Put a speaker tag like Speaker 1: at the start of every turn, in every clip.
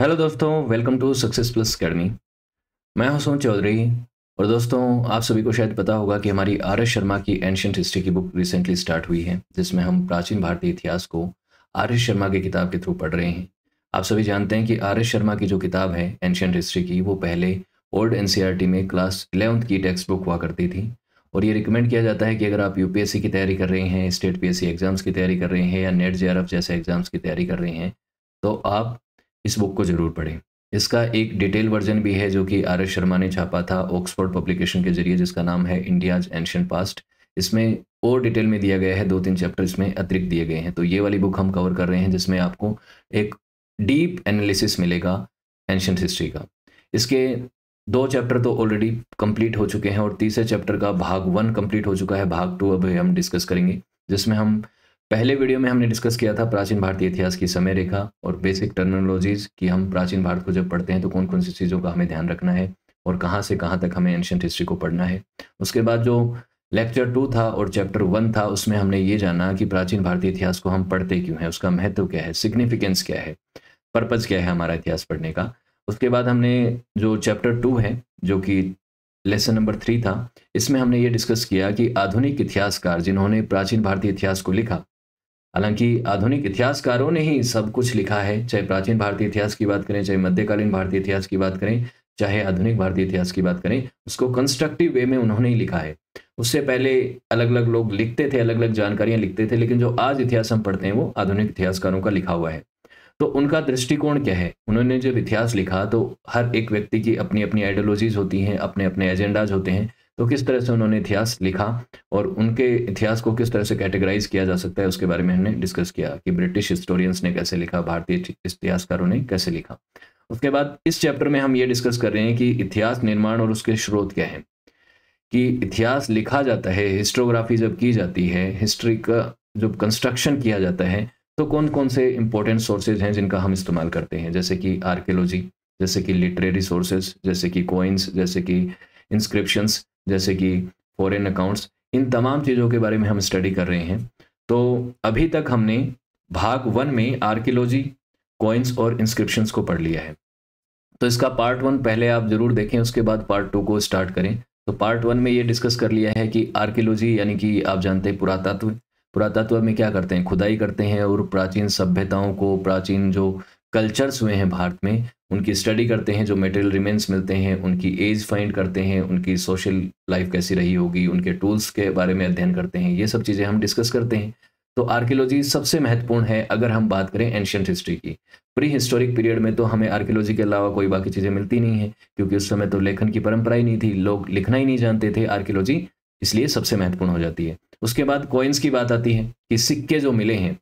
Speaker 1: Hello दोस्तों welcome to success plus academy मैं हूं चौधरी और दोस्तों आप सभी को शायद पता होगा कि हमारी आर एस शर्मा की एंशंट हिस्ट्री की बुक रिसेंटली स्टार्ट हुई है जिसमें हम प्राचीन भारतीय इतिहास को आर एस शर्मा की किताब के थ्रू पढ़ रहे हैं आप सभी जानते हैं कि आर एस शर्मा की जो किताब है एंशंट हिस्ट्री की वो पहले ओल्ड एन e में क्लास इलेवंथ की टेक्स्ट बुक हुआ करती थी और ये रिकमेंड किया जाता है कि अगर आप यू की तैयारी कर रहे हैं स्टेट पी एग्ज़ाम्स की तैयारी कर रहे हैं या नेट जे e जैसे एग्ज़ाम्स की तैयारी कर रहे हैं तो आप इस बुक को ज़रूर पढ़ें इसका एक डिटेल वर्जन भी है जो कि आर एस शर्मा ने छापा था ऑक्सफोर्ड पब्लिकेशन के जरिए जिसका नाम है इंडियाज एंशंट पास्ट इसमें और डिटेल में दिया गया है दो तीन चैप्टर इसमें अतिरिक्त दिए गए हैं तो ये वाली बुक हम कवर कर रहे हैं जिसमें आपको एक डीप एनालिसिस मिलेगा एंशंट हिस्ट्री का इसके दो चैप्टर तो ऑलरेडी कंप्लीट हो चुके हैं और तीसरे चैप्टर का भाग वन कंप्लीट हो चुका है भाग टू अभी हम डिस्कस करेंगे जिसमें हम पहले वीडियो में हमने डिस्कस किया था प्राचीन भारतीय इतिहास की समय रेखा और बेसिक टर्मिनोलॉजीज कि हम प्राचीन भारत को जब पढ़ते हैं तो कौन कौन सी चीज़ों का हमें ध्यान रखना है और कहाँ से कहाँ तक हमें एंशंट हिस्ट्री को पढ़ना है उसके बाद जो लेक्चर टू था और चैप्टर वन था उसमें हमने ये जाना कि प्राचीन भारतीय इतिहास को हम पढ़ते क्यों हैं उसका महत्व क्या है सिग्निफिकेंस क्या है पर्पज़ क्या है हमारा इतिहास पढ़ने का उसके बाद हमने जो चैप्टर टू है जो कि लेसन नंबर थ्री था इसमें हमने ये डिस्कस किया कि आधुनिक इतिहासकार जिन्होंने प्राचीन भारतीय इतिहास को लिखा हालांकि आधुनिक इतिहासकारों ने ही सब कुछ लिखा है चाहे प्राचीन भारतीय इतिहास की बात करें चाहे मध्यकालीन भारतीय इतिहास की बात करें चाहे आधुनिक भारतीय इतिहास की बात करें उसको कंस्ट्रक्टिव वे में उन्होंने ही लिखा है उससे पहले अलग अलग लोग लिखते थे अलग अलग जानकारियां लिखते थे लेकिन जो आज इतिहास हम पढ़ते हैं वो आधुनिक इतिहासकारों का लिखा हुआ है तो उनका दृष्टिकोण क्या है उन्होंने जब इतिहास लिखा तो हर एक व्यक्ति की अपनी अपनी आइडियोलॉजीज होती हैं अपने अपने एजेंडाज होते हैं तो किस तरह से उन्होंने इतिहास लिखा और उनके इतिहास को किस तरह से कैटेगराइज किया जा सकता है उसके बारे में हमने डिस्कस किया कि ब्रिटिश हिस्टोरियंस ने कैसे लिखा भारतीय इतिहासकारों ने कैसे लिखा उसके बाद इस चैप्टर में हम ये डिस्कस कर रहे हैं कि इतिहास निर्माण और उसके स्रोत क्या हैं कि इतिहास लिखा जाता है हिस्टोग्राफी जब की जाती है हिस्ट्री का जब कंस्ट्रक्शन किया जाता है तो कौन कौन से इंपॉर्टेंट सोर्सेज हैं जिनका हम इस्तेमाल करते हैं जैसे कि आर्कियोलॉजी जैसे कि लिटरेरी सोर्सेज जैसे कि कोइंस जैसे कि इंस्क्रिप्शंस जैसे कि फॉरेन अकाउंट्स इन तमाम चीज़ों के बारे में हम स्टडी कर रहे हैं तो अभी तक हमने भाग वन में आर्कियोलॉजी कॉइन्स और इंस्क्रिप्शंस को पढ़ लिया है तो इसका पार्ट वन पहले आप ज़रूर देखें उसके बाद पार्ट टू को स्टार्ट करें तो पार्ट वन में ये डिस्कस कर लिया है कि आर्कियोलॉजी यानी कि आप जानते हैं पुरातत्व पुरातत्व में क्या करते हैं खुदाई करते हैं और प्राचीन सभ्यताओं को प्राचीन जो कल्चर्स हुए हैं भारत में उनकी स्टडी करते हैं जो मटेरियल रिमेन्स मिलते हैं उनकी एज फाइंड करते हैं उनकी सोशल लाइफ कैसी रही होगी उनके टूल्स के बारे में अध्ययन करते हैं ये सब चीज़ें हम डिस्कस करते हैं तो आर्कियोलॉजी सबसे महत्वपूर्ण है अगर हम बात करें एंशंट हिस्ट्री की प्री हिस्टोरिक पीरियड में तो हमें आर्कियोलॉजी के अलावा कोई बाकी चीज़ें मिलती नहीं है क्योंकि उस समय तो लेखन की परंपरा ही नहीं थी लोग लिखना ही नहीं जानते थे आर्कियोलॉजी इसलिए सबसे महत्वपूर्ण हो जाती है उसके बाद कॉइन्स की बात आती है कि सिक्के जो मिले हैं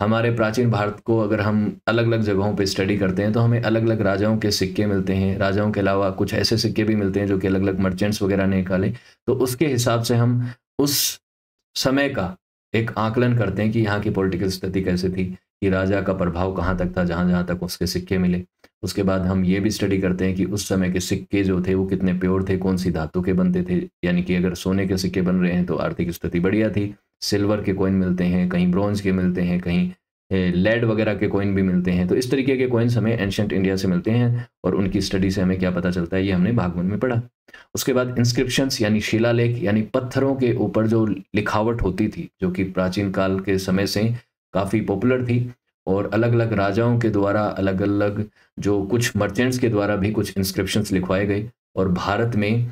Speaker 1: हमारे प्राचीन भारत को अगर हम अलग अलग जगहों पे स्टडी करते हैं तो हमें अलग अलग राजाओं के सिक्के मिलते हैं राजाओं के अलावा कुछ ऐसे सिक्के भी मिलते हैं जो कि अलग अलग मर्चेंट्स वगैरह ने निकाले तो उसके हिसाब से हम उस समय का एक आकलन करते हैं कि यहाँ की पॉलिटिकल स्थिति कैसे थी कि राजा का प्रभाव कहाँ तक था जहाँ जहाँ तक उसके सिक्के मिले उसके बाद हम ये भी स्टडी करते हैं कि उस समय के सिक्के जो थे वो कितने प्योर थे कौन सी धातु के बनते थे यानी कि अगर सोने के सिक्के बन रहे हैं तो आर्थिक स्थिति बढ़िया थी सिल्वर के कोइन मिलते हैं कहीं ब्रॉन्ज के मिलते हैं कहीं लेड वगैरह के कोइन भी मिलते हैं तो इस तरीके के कोइन्स हमें एंशंट इंडिया से मिलते हैं और उनकी स्टडी से हमें क्या पता चलता है ये हमने भागवन में पढ़ा उसके बाद इंस्क्रिप्शंस यानी शिलालेख यानी पत्थरों के ऊपर जो लिखावट होती थी जो कि प्राचीन काल के समय से काफ़ी पॉपुलर थी और अलग अलग राजाओं के द्वारा अलग अलग जो कुछ मर्चेंट्स के द्वारा भी कुछ इंस्क्रिप्शंस लिखवाए गए और भारत में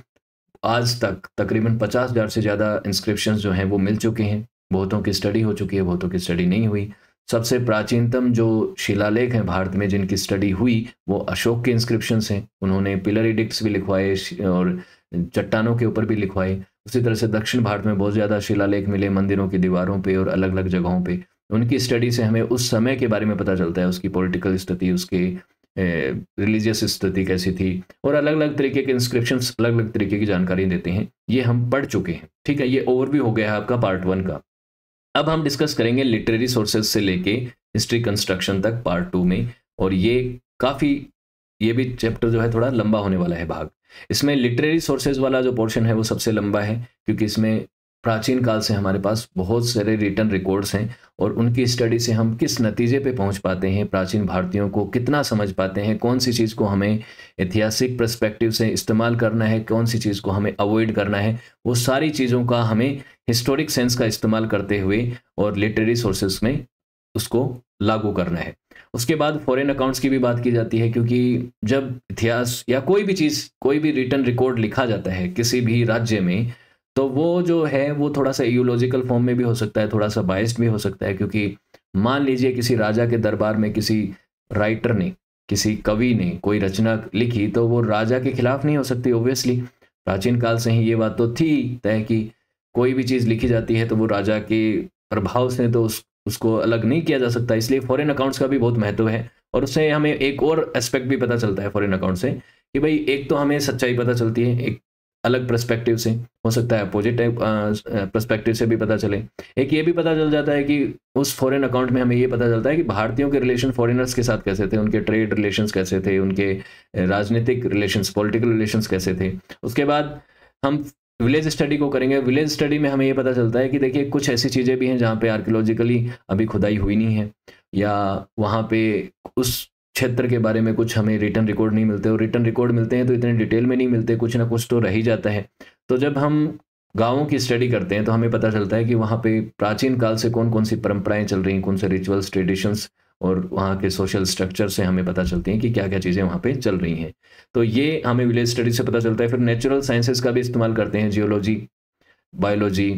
Speaker 1: आज तक तकरीबन पचास हज़ार से ज़्यादा इंस्क्रिप्शन जो हैं वो मिल चुके हैं बहुतों की स्टडी हो चुकी है बहुतों की स्टडी नहीं हुई सबसे प्राचीनतम जो शिलालेख हैं भारत में जिनकी स्टडी हुई वो अशोक के इंस्क्रिप्शन हैं उन्होंने पिलर इडिक्ट्स भी लिखवाए और चट्टानों के ऊपर भी लिखवाए उसी तरह से दक्षिण भारत में बहुत ज़्यादा शिलालेख मिले मंदिरों की दीवारों पे और अलग अलग जगहों पे उनकी स्टडी से हमें उस समय के बारे में पता चलता है उसकी पॉलिटिकल स्थिति उसके रिलीजियस स्थिति कैसी थी और अलग अलग तरीके के इंस्क्रिप्शन अलग अलग तरीके की जानकारी देते हैं ये हम पढ़ चुके हैं ठीक है ये ओवरव्यू हो गया है आपका पार्ट वन का अब हम डिस्कस करेंगे लिटरेरी सोर्सेज से लेके हिस्ट्री कंस्ट्रक्शन तक पार्ट टू में और ये काफ़ी ये भी चैप्टर जो है थोड़ा लंबा होने वाला है भाग इसमें लिटरेरी सोर्सेज वाला जो पोर्शन है वो सबसे लंबा है क्योंकि इसमें प्राचीन काल से हमारे पास बहुत सारे रिटर्न रिकॉर्ड्स हैं और उनकी स्टडी से हम किस नतीजे पे पहुंच पाते हैं प्राचीन भारतीयों को कितना समझ पाते हैं कौन सी चीज़ को हमें ऐतिहासिक प्रस्पेक्टिव से इस्तेमाल करना है कौन सी चीज़ को हमें अवॉइड करना है वो सारी चीज़ों का हमें हिस्टोरिक सेंस का इस्तेमाल करते हुए और लिटरेरी सोर्सेस में उसको लागू करना है उसके बाद फॉरेन अकाउंट्स की भी बात की जाती है क्योंकि जब इतिहास या कोई भी चीज़ कोई भी रिटर्न रिकॉर्ड लिखा जाता है किसी भी राज्य में तो वो जो है वो थोड़ा सा यूलॉजिकल फॉर्म में भी हो सकता है थोड़ा सा बाइस्ड भी हो सकता है क्योंकि मान लीजिए किसी राजा के दरबार में किसी राइटर ने किसी कवि ने कोई रचना लिखी तो वो राजा के खिलाफ नहीं हो सकती ओब्वियसली प्राचीन काल से ही ये बात तो थी तय कि कोई भी चीज़ लिखी जाती है तो वो राजा के प्रभाव से तो उस उसको अलग नहीं किया जा सकता इसलिए फॉरेन अकाउंट्स का भी बहुत महत्व है और उससे हमें एक और एस्पेक्ट भी पता चलता है फॉरेन अकाउंट से कि भाई एक तो हमें सच्चाई पता चलती है एक अलग प्रस्पेक्टिव से हो सकता है अपोजिट प्रस्पेक्टिव से भी पता चले एक ये भी पता चल जाता है कि उस फॉरेन अकाउंट में हमें ये पता चलता है कि भारतीयों के रिलेशन फॉरेनर्स के साथ कैसे थे उनके ट्रेड रिलेशंस कैसे थे उनके राजनीतिक रिलेशंस पॉलिटिकल रिलेशंस कैसे थे उसके बाद हम विलेज स्टडी को करेंगे विलेज स्टडी में हमें ये पता चलता है कि देखिए कुछ ऐसी चीज़ें भी हैं जहाँ पे आर्कियोलॉजिकली अभी खुदाई हुई नहीं है या वहाँ पे उस क्षेत्र के बारे में कुछ हमें रिटर्न रिकॉर्ड नहीं मिलते और रिटर्न रिकॉर्ड मिलते हैं तो इतने डिटेल में नहीं मिलते कुछ ना कुछ तो रह ही जाता है तो जब हम गांवों की स्टडी करते हैं तो हमें पता चलता है कि वहाँ पे प्राचीन काल से कौन कौन सी परंपराएं चल रही हैं कौन से रिचुअल्स ट्रेडिशंस और वहाँ के सोशल स्ट्रक्चर से हमें पता चलती हैं कि क्या क्या चीज़ें वहाँ पे चल रही हैं तो ये हमें विलेज स्टडी से पता चलता है फिर नेचुरल साइंसेज का भी इस्तेमाल करते हैं जियोलॉजी बायोलॉजी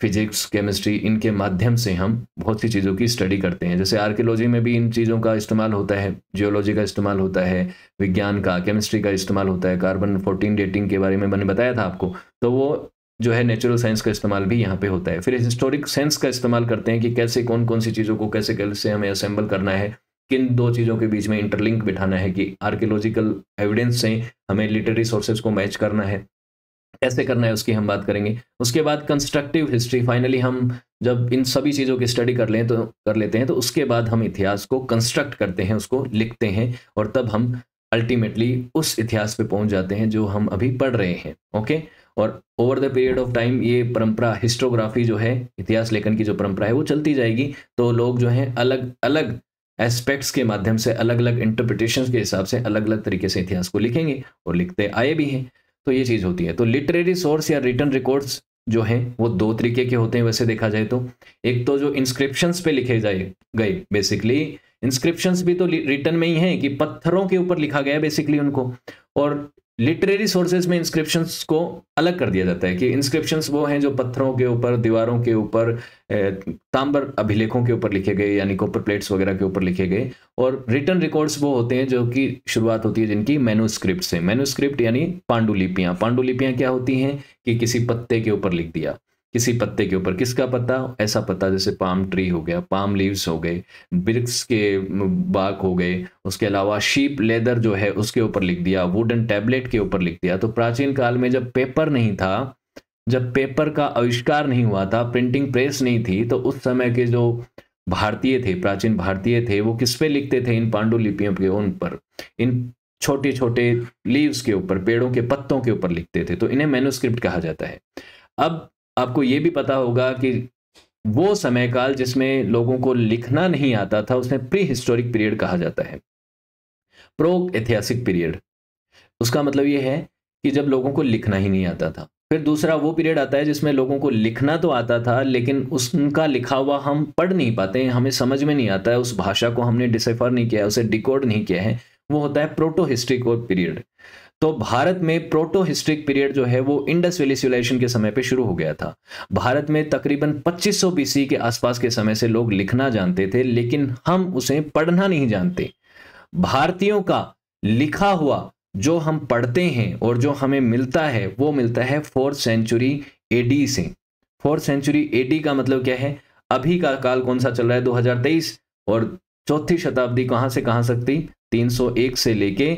Speaker 1: फिजिक्स केमिस्ट्री इनके माध्यम से हम बहुत सी चीज़ों की स्टडी करते हैं जैसे आर्कियोलॉजी में भी इन चीज़ों का इस्तेमाल होता है जियोलॉजी का इस्तेमाल होता है विज्ञान का केमिस्ट्री का इस्तेमाल होता है कार्बन फोर्टीन डेटिंग के बारे में मैंने बताया था आपको तो वो जो है नेचुरल साइंस का इस्तेमाल भी यहाँ पे होता है फिर हिस्टोरिक साइंस का इस्तेमाल करते हैं कि कैसे कौन कौन सी चीज़ों को कैसे कैसे हमें असेंबल करना है किन दो चीज़ों के बीच में इंटरलिंक बिठाना है कि आर्कियोलॉजिकल एविडेंस से हमें लिटरेरी सोर्सेज को मैच करना है कैसे करना है उसकी हम बात करेंगे उसके बाद कंस्ट्रक्टिव हिस्ट्री फाइनली हम जब इन सभी चीज़ों की स्टडी कर लें तो कर लेते हैं तो उसके बाद हम इतिहास को कंस्ट्रक्ट करते हैं उसको लिखते हैं और तब हम अल्टीमेटली उस इतिहास पे पहुंच जाते हैं जो हम अभी पढ़ रहे हैं ओके और over the period of time ये परंपरा हिस्टोग्राफी जो है इतिहास लेखन की जो परंपरा है वो चलती जाएगी तो लोग जो हैं अलग अलग एस्पेक्ट्स के माध्यम से अलग अलग इंटरप्रिटेशन के हिसाब से अलग अलग तरीके से इतिहास को लिखेंगे और लिखते आए भी हैं तो ये चीज़ होती है तो लिटरेरी सोर्स या रिटर्न रिकॉर्ड्स जो हैं वो दो तरीके के होते हैं वैसे देखा जाए तो एक तो जो इंस्क्रिप्शंस पे लिखे जाए गए बेसिकली इंस्क्रिप्शंस भी तो रिटर्न में ही हैं कि पत्थरों के ऊपर लिखा गया बेसिकली उनको और लिटरेरी सोर्सेज में इंस्क्रिप्शन को अलग कर दिया जाता है कि इंस्क्रिप्शन वो हैं जो पत्थरों के ऊपर दीवारों के ऊपर तांबर अभिलेखों के ऊपर लिखे गए यानी कॉपर प्लेट्स वगैरह के ऊपर लिखे गए और रिटर्न रिकॉर्ड्स वो होते हैं जो कि शुरुआत होती है जिनकी मेनूस्क्रिप्ट से मेनुस्क्रिप्ट यानी पांडुलिपियाँ पांडुलिपियाँ क्या होती हैं कि किसी पत्ते के ऊपर लिख दिया किसी पत्ते के ऊपर किसका पत्ता ऐसा पत्ता जैसे पाम ट्री हो गया पाम लीव्स हो गए ब्रिक्स के बाग हो गए उसके अलावा शीप लेदर जो है उसके ऊपर लिख दिया वुडन टैबलेट के ऊपर लिख दिया तो प्राचीन काल में जब पेपर नहीं था जब पेपर का आविष्कार नहीं हुआ था प्रिंटिंग प्रेस नहीं थी तो उस समय के जो भारतीय थे प्राचीन भारतीय थे वो किस पे लिखते थे इन पांडुलिपियों के उन पर इन छोटे छोटे लीव्स के ऊपर पेड़ों के पत्तों के ऊपर लिखते थे तो इन्हें मेनोस्क्रिप्ट कहा जाता है अब आपको ये भी पता होगा कि वो समय काल जिसमें लोगों को लिखना नहीं आता था उसमें प्री हिस्टोरिक पीरियड कहा जाता है प्रो ऐतिहासिक पीरियड उसका मतलब ये है कि जब लोगों को लिखना ही नहीं आता था फिर दूसरा वो पीरियड आता है जिसमें लोगों को लिखना तो आता था लेकिन उसका लिखा हुआ हम पढ़ नहीं पाते हैं हमें समझ में नहीं आता है उस भाषा को हमने डिसेफर नहीं किया है उसे डिकोड नहीं किया है वो होता है प्रोटो हिस्ट्री को पीरियड तो भारत में प्रोटो हिस्ट्रिक पीरियड जो है वो इंडस वैली सिविलाइजेशन के समय पे शुरू हो गया था भारत में तकरीबन 2500 बीसी के आसपास के समय से लोग लिखना जानते थे लेकिन हम उसे पढ़ना नहीं जानते भारतीयों का लिखा हुआ जो हम पढ़ते हैं और जो हमें मिलता है वो मिलता है फोर्थ सेंचुरी एडी से फोर्थ सेंचुरी एडी का मतलब क्या है अभी का काल कौन सा चल रहा है 2023 और चौथी शताब्दी कहाँ से कहाँ सकती 301 से लेके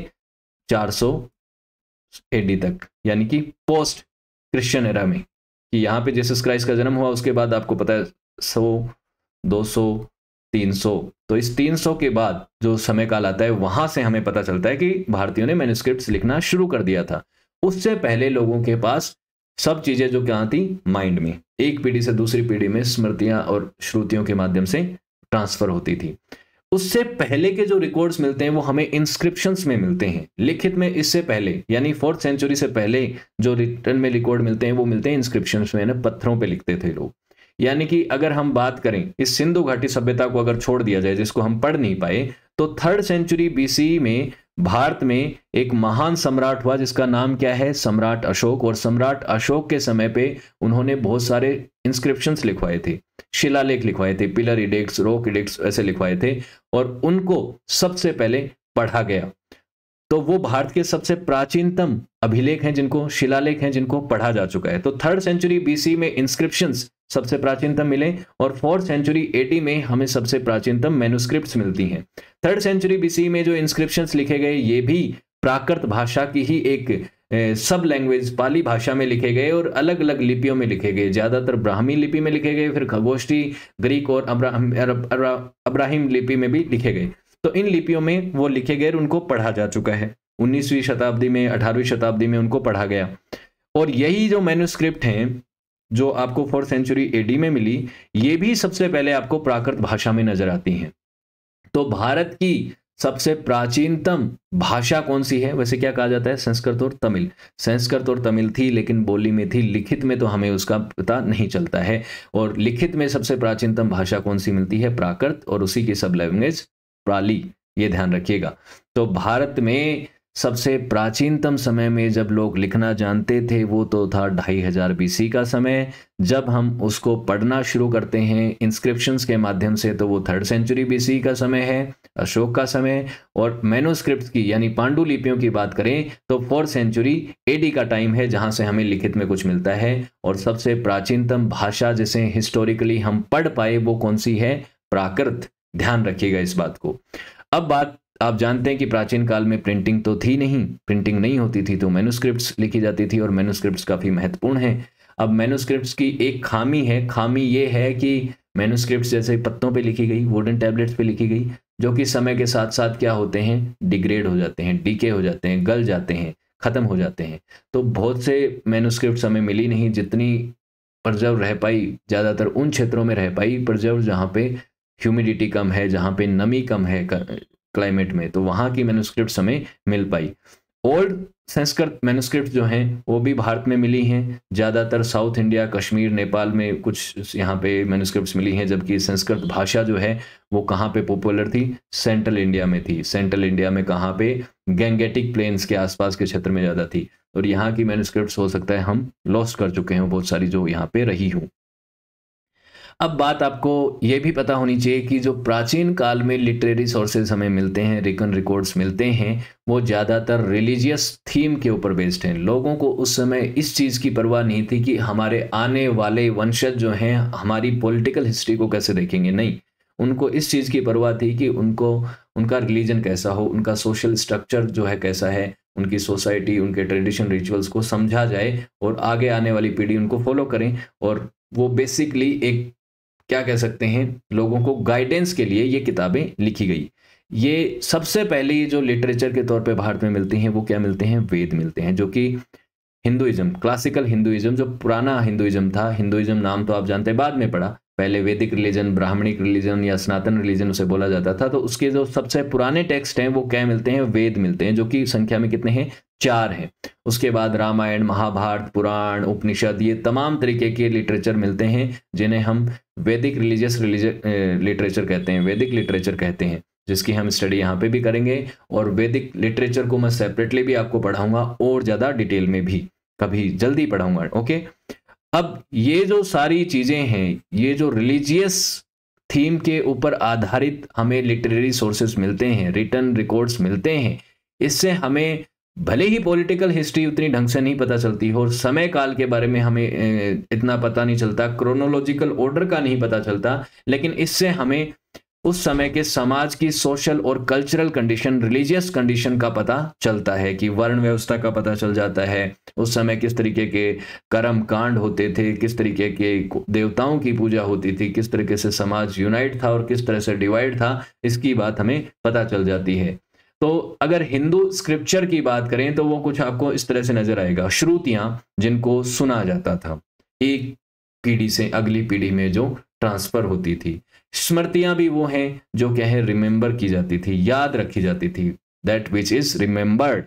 Speaker 1: एडी तक यानी कि पोस्ट क्रिश्चियन एरा में कि यहाँ पे जीसस क्राइस्ट का जन्म हुआ उसके बाद आपको पता है सौ दो सौ तीन सौ तो इस तीन सौ के बाद जो समय काल आता है वहां से हमें पता चलता है कि भारतीयों ने मैनुस्क्रिप्ट लिखना शुरू कर दिया था उससे पहले लोगों के पास सब चीजें जो क्या थी माइंड में एक पीढ़ी से दूसरी पीढ़ी में स्मृतियां और श्रुतियों के माध्यम से ट्रांसफर होती थी उससे पहले के जो रिकॉर्ड्स मिलते हैं वो हमें इंस्क्रिप्शन में मिलते हैं लिखित में इससे पहले यानी फोर्थ सेंचुरी से पहले जो रिटर्न में रिकॉर्ड मिलते हैं वो मिलते हैं इंस्क्रिप्शन में ना पत्थरों पर लिखते थे लोग यानी कि अगर हम बात करें इस सिंधु घाटी सभ्यता को अगर छोड़ दिया जाए जिसको हम पढ़ नहीं पाए तो थर्ड सेंचुरी बीसी में भारत में एक महान सम्राट हुआ जिसका नाम क्या है सम्राट अशोक और सम्राट अशोक के समय पे उन्होंने बहुत सारे इंस्क्रिप्शंस लिखवाए थे शिलालेख लिखवाए थे पिलर इडिक्स रोक इडिक्स ऐसे लिखवाए थे और उनको सबसे पहले पढ़ा गया तो वो भारत के सबसे प्राचीनतम अभिलेख हैं जिनको शिलालेख हैं जिनको पढ़ा जा चुका है तो थर्ड सेंचुरी बीसी में इंस्क्रिप्शंस सबसे प्राचीनतम मिले और फोर्थ सेंचुरी एडी में हमें सबसे प्राचीनतम मेनुस्क्रिप्ट मिलती हैं थर्ड सेंचुरी बीसी में जो इंस्क्रिप्शंस लिखे गए ये भी प्राकृत भाषा की ही एक सब लैंग्वेज पाली भाषा में लिखे गए और अलग अलग लिपियों में लिखे गए ज़्यादातर ब्राह्मी लिपि में लिखे गए फिर खगोष्ठी ग्रीक और अब्राहिम लिपि में भी लिखे गए तो इन लिपियों में वो लिखे गए और उनको पढ़ा जा चुका है उन्नीसवीं शताब्दी में अठारहवीं शताब्दी में उनको पढ़ा गया और यही जो मैनुस्क्रिप्ट हैं जो आपको फोर्थ सेंचुरी एडी में मिली ये भी सबसे पहले आपको प्राकृत भाषा में नजर आती हैं तो भारत की सबसे प्राचीनतम भाषा कौन सी है वैसे क्या कहा जाता है संस्कृत और तमिल संस्कृत और तमिल थी लेकिन बोली में थी लिखित में तो हमें उसका पता नहीं चलता है और लिखित में सबसे प्राचीनतम भाषा कौन सी मिलती है प्राकृत और उसी की सब लैंग्वेज प्राली ये ध्यान रखिएगा तो भारत में सबसे प्राचीनतम समय में जब लोग लिखना जानते थे वो तो था ढाई हजार बीसी का समय जब हम उसको पढ़ना शुरू करते हैं इंस्क्रिप्शंस के माध्यम से तो वो थर्ड सेंचुरी बीसी का समय है अशोक का समय और मेनोस्क्रिप्ट की यानी पांडुलिपियों की बात करें तो फोर्थ सेंचुरी एडी का टाइम है जहां से हमें लिखित में कुछ मिलता है और सबसे प्राचीनतम भाषा जिसे हिस्टोरिकली हम पढ़ पाए वो कौन सी है प्राकृत ध्यान रखिएगा इस बात को अब बात आप जानते हैं कि प्राचीन काल में प्रिंटिंग तो थी नहीं प्रिंटिंग नहीं होती थी तो मेनुस्क्रिप्ट लिखी जाती थी और मेनुस्क्रिप्ट काफ़ी महत्वपूर्ण है अब मेनुस्क्रिप्ट की एक खामी है खामी ये है कि मेनुस्क्रिप्ट जैसे पत्तों पे लिखी गई वुडन टैबलेट्स पे लिखी गई जो कि समय के साथ साथ क्या होते हैं डिग्रेड हो जाते हैं डीके हो जाते हैं गल जाते हैं ख़त्म हो जाते हैं तो बहुत से मेनुस्क्रिप्ट हमें मिली नहीं जितनी प्रजर्व रह पाई ज़्यादातर उन क्षेत्रों में रह पाई प्रजर्व जहाँ पे ह्यूमिडिटी कम है जहाँ पे नमी कम है क्लाइमेट में तो वहाँ की मैनुस्क्रिप्ट हमें मिल पाई ओल्ड संस्कृत मैनुस्क्रिप्ट जो हैं वो भी भारत में मिली हैं ज़्यादातर साउथ इंडिया कश्मीर नेपाल में कुछ यहाँ पे मैनुस्क्रिप्ट मिली हैं जबकि संस्कृत भाषा जो है वो कहाँ पे पॉपुलर थी सेंट्रल इंडिया में थी सेंट्रल इंडिया में कहाँ पे गैंगेटिक प्लेन्स के आसपास के क्षेत्र में ज़्यादा थी और यहाँ की मैनुस्क्रिप्ट हो सकता है हम लॉस कर चुके हैं बहुत सारी जो यहाँ पे रही हूँ अब बात आपको ये भी पता होनी चाहिए कि जो प्राचीन काल में लिटरेरी सोर्सेज हमें मिलते हैं रिकन रिकॉर्ड्स मिलते हैं वो ज़्यादातर रिलीजियस थीम के ऊपर बेस्ड हैं लोगों को उस समय इस चीज़ की परवाह नहीं थी कि हमारे आने वाले वंशज जो हैं हमारी पॉलिटिकल हिस्ट्री को कैसे देखेंगे नहीं उनको इस चीज़ की परवाह थी कि उनको उनका रिलीजन कैसा हो उनका सोशल स्ट्रक्चर जो है कैसा है उनकी सोसाइटी उनके ट्रेडिशन रिचुअल्स को समझा जाए और आगे आने वाली पीढ़ी उनको फॉलो करें और वो बेसिकली एक क्या कह सकते हैं लोगों को गाइडेंस के लिए ये किताबें लिखी गई ये सबसे पहले ये जो लिटरेचर के तौर पे भारत में मिलती हैं वो क्या मिलते हैं वेद मिलते हैं जो कि हिंदुइज्म क्लासिकल हिंदुइज्म जो पुराना हिंदुइज्म था हिंदुइज्म नाम तो आप जानते हैं बाद में पड़ा पहले वैदिक रिलीजन ब्राह्मणिक रिलीजन या सनातन रिलीजन उसे बोला जाता था तो उसके जो सबसे पुराने टेक्स्ट हैं वो क्या मिलते हैं वेद मिलते हैं जो कि संख्या में कितने हैं चार हैं उसके बाद रामायण महाभारत पुराण उपनिषद ये तमाम तरीके के लिटरेचर मिलते हैं जिन्हें हम वैदिक रिलीजियस रिलीज लिटरेचर कहते हैं वैदिक लिटरेचर कहते हैं जिसकी हम स्टडी यहाँ पे भी करेंगे और वैदिक लिटरेचर को मैं सेपरेटली भी आपको पढ़ाऊंगा और ज़्यादा डिटेल में भी कभी जल्दी पढ़ाऊंगा ओके अब ये जो सारी चीज़ें हैं ये जो रिलीजियस थीम के ऊपर आधारित हमें लिटरेरी सोर्सेस मिलते हैं रिटर्न रिकॉर्ड्स मिलते हैं इससे हमें भले ही पॉलिटिकल हिस्ट्री उतनी ढंग से नहीं पता चलती हो समय काल के बारे में हमें इतना पता नहीं चलता क्रोनोलॉजिकल ऑर्डर का नहीं पता चलता लेकिन इससे हमें उस समय के समाज की सोशल और कल्चरल कंडीशन रिलीजियस कंडीशन का पता चलता है कि वर्ण व्यवस्था का पता चल जाता है उस समय किस तरीके के कर्म कांड होते थे किस तरीके के देवताओं की पूजा होती थी किस तरीके से समाज यूनाइट था और किस तरह से डिवाइड था इसकी बात हमें पता चल जाती है तो अगर हिंदू स्क्रिप्चर की बात करें तो वो कुछ आपको इस तरह से नजर आएगा श्रुतियां जिनको सुना जाता था एक पीढ़ी से अगली पीढ़ी में जो ट्रांसफर होती थी स्मृतियां भी वो हैं जो क्या है रिमेंबर की जाती थी याद रखी जाती थी दैट विच इज रिमेंबर्ड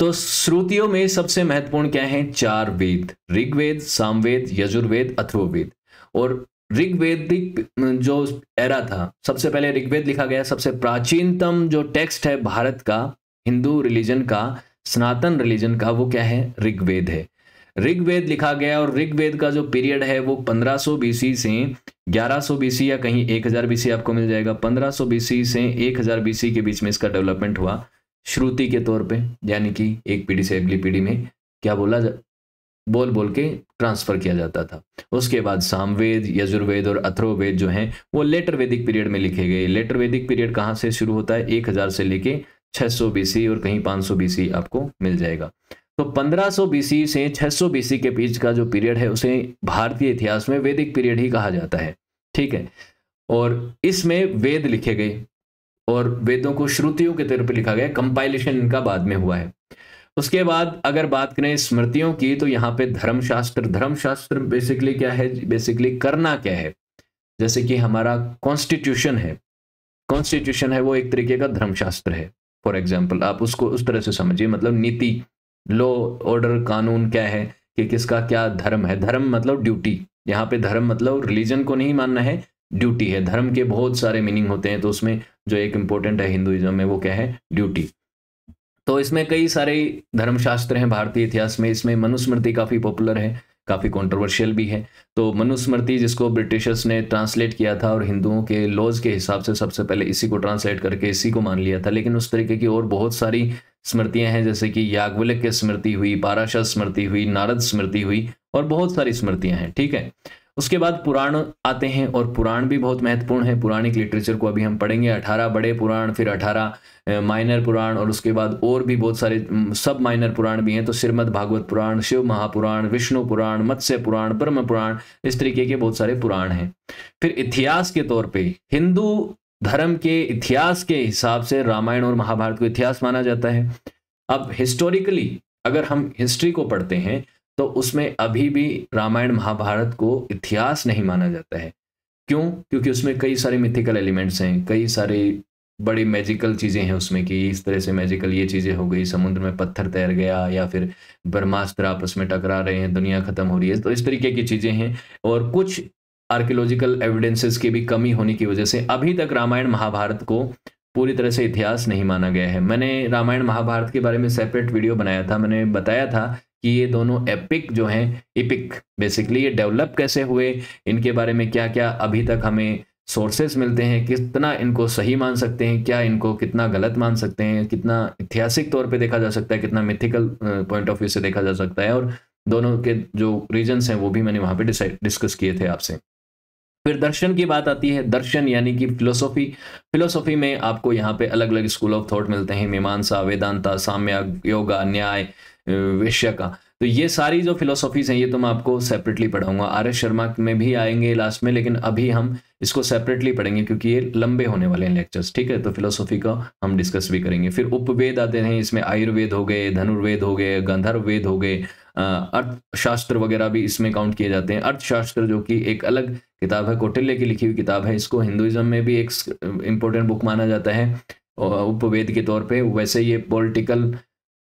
Speaker 1: तो श्रुतियों में सबसे महत्वपूर्ण क्या है चार वेद ऋग्वेद सामवेद यजुर्वेद अथर्ववेद और ऋग्वेदिक जो एरा था सबसे पहले ऋग्वेद लिखा गया सबसे प्राचीनतम जो टेक्स्ट है भारत का हिंदू रिलीजन का सनातन रिलीजन का वो क्या है ऋग्वेद है ऋग्वेद लिखा गया और ऋग्वेद का जो पीरियड है वो 1500 बीसी से 1100 बीसी या कहीं 1000 बीसी आपको मिल जाएगा 1500 बीसी से 1000 बीसी के बीच में इसका डेवलपमेंट हुआ श्रुति के तौर पे यानी कि एक पीढ़ी से अगली पीढ़ी में क्या बोला बोल बोल के ट्रांसफ़र किया जाता था उसके बाद सामवेद यजुर्वेद और अथर्ववेद जो हैं वो लेटर वैदिक पीरियड में लिखे गए लेटर वैदिक पीरियड कहाँ से शुरू होता है 1000 से लेके 600 बीसी और कहीं 500 बीसी आपको मिल जाएगा तो 1500 बीसी से 600 बीसी के बीच का जो पीरियड है उसे भारतीय इतिहास में वैदिक पीरियड ही कहा जाता है ठीक है और इसमें वेद लिखे गए और वेदों को श्रुतियों के तौर पर लिखा गया कंपाइलेशन इनका बाद में हुआ है उसके बाद अगर बात करें स्मृतियों की तो यहाँ पे धर्मशास्त्र धर्मशास्त्र बेसिकली क्या है बेसिकली करना क्या है जैसे कि हमारा कॉन्स्टिट्यूशन है कॉन्स्टिट्यूशन है वो एक तरीके का धर्मशास्त्र है फॉर एग्जाम्पल आप उसको उस तरह से समझिए मतलब नीति लॉ ऑर्डर कानून क्या है कि किसका क्या धर्म है धर्म मतलब ड्यूटी यहाँ पे धर्म मतलब रिलीजन को नहीं मानना है ड्यूटी है धर्म के बहुत सारे मीनिंग होते हैं तो उसमें जो एक इम्पोर्टेंट है हिंदुइज्म में वो क्या है ड्यूटी तो इसमें कई सारे धर्मशास्त्र हैं भारतीय इतिहास में इसमें मनुस्मृति काफ़ी पॉपुलर है काफ़ी कंट्रोवर्शियल भी है तो मनुस्मृति जिसको ब्रिटिशर्स ने ट्रांसलेट किया था और हिंदुओं के लॉज के हिसाब से सबसे पहले इसी को ट्रांसलेट करके इसी को मान लिया था लेकिन उस तरीके की और बहुत सारी स्मृतियां हैं जैसे कि याग्वलिक स्मृति हुई पाराशा स्मृति हुई नारद स्मृति हुई और बहुत सारी स्मृतियां हैं ठीक है उसके बाद पुराण आते हैं और पुराण भी बहुत महत्वपूर्ण है पुराणिक लिटरेचर को अभी हम पढ़ेंगे अठारह बड़े पुराण फिर अठारह माइनर पुराण और उसके बाद और भी बहुत सारे सब माइनर पुराण भी हैं तो श्रीमद भागवत पुराण शिव महापुराण विष्णु पुराण मत्स्य पुराण ब्रह्म पुराण इस तरीके के बहुत सारे पुराण हैं फिर इतिहास के तौर पर हिंदू धर्म के इतिहास के हिसाब से रामायण और महाभारत को इतिहास माना जाता है अब हिस्टोरिकली अगर हम हिस्ट्री को पढ़ते हैं तो उसमें अभी भी रामायण महाभारत को इतिहास नहीं माना जाता है क्यों क्योंकि उसमें कई सारे मिथिकल एलिमेंट्स हैं कई सारे बड़े मैजिकल चीज़ें हैं उसमें कि इस तरह से मैजिकल ये चीज़ें हो गई समुद्र में पत्थर तैर गया या फिर ब्रह्मास्त्र आपस में टकरा रहे हैं दुनिया ख़त्म हो रही है तो इस तरीके की चीज़ें हैं और कुछ आर्कियोलॉजिकल एविडेंसेस की भी कमी होने की वजह से अभी तक रामायण महाभारत को पूरी तरह से इतिहास नहीं माना गया है मैंने रामायण महाभारत के बारे में सेपरेट वीडियो बनाया था मैंने बताया था कि ये दोनों एपिक जो हैं इपिक बेसिकली ये डेवलप कैसे हुए इनके बारे में क्या क्या अभी तक हमें सोर्सेस मिलते हैं कितना इनको सही मान सकते हैं क्या इनको कितना गलत मान सकते हैं कितना ऐतिहासिक तौर पे देखा जा सकता है कितना मिथिकल पॉइंट ऑफ व्यू से देखा जा सकता है और दोनों के जो रीजन्स हैं वो भी मैंने वहाँ पर डिस्कस किए थे आपसे फिर दर्शन की बात आती है दर्शन यानी कि फिलोसॉफी फिलोसॉफी में आपको यहाँ पे अलग अलग स्कूल ऑफ थॉट मिलते हैं मीमांसा वेदांता साम्य योगा न्याय विषय का तो ये सारी जो फिलोसॉफीज हैं ये तो मैं आपको सेपरेटली पढ़ाऊंगा आर एस शर्मा में भी आएंगे लास्ट में लेकिन अभी हम इसको सेपरेटली पढ़ेंगे क्योंकि ये लंबे होने वाले हैं लेक्चर्स ठीक है तो फिलोसॉफी का हम डिस्कस भी करेंगे फिर उपवेद आते हैं इसमें आयुर्वेद हो गए धनुर्वेद हो गए गंधर्व वेद हो गए अर्थशास्त्र वगैरह भी इसमें काउंट किए जाते हैं अर्थशास्त्र जो कि एक अलग किताब है कौटिल्य की लिखी हुई किताब है इसको हिंदुइज्म में भी एक इंपॉर्टेंट बुक माना जाता है उपवेद के तौर पे वैसे ये पॉलिटिकल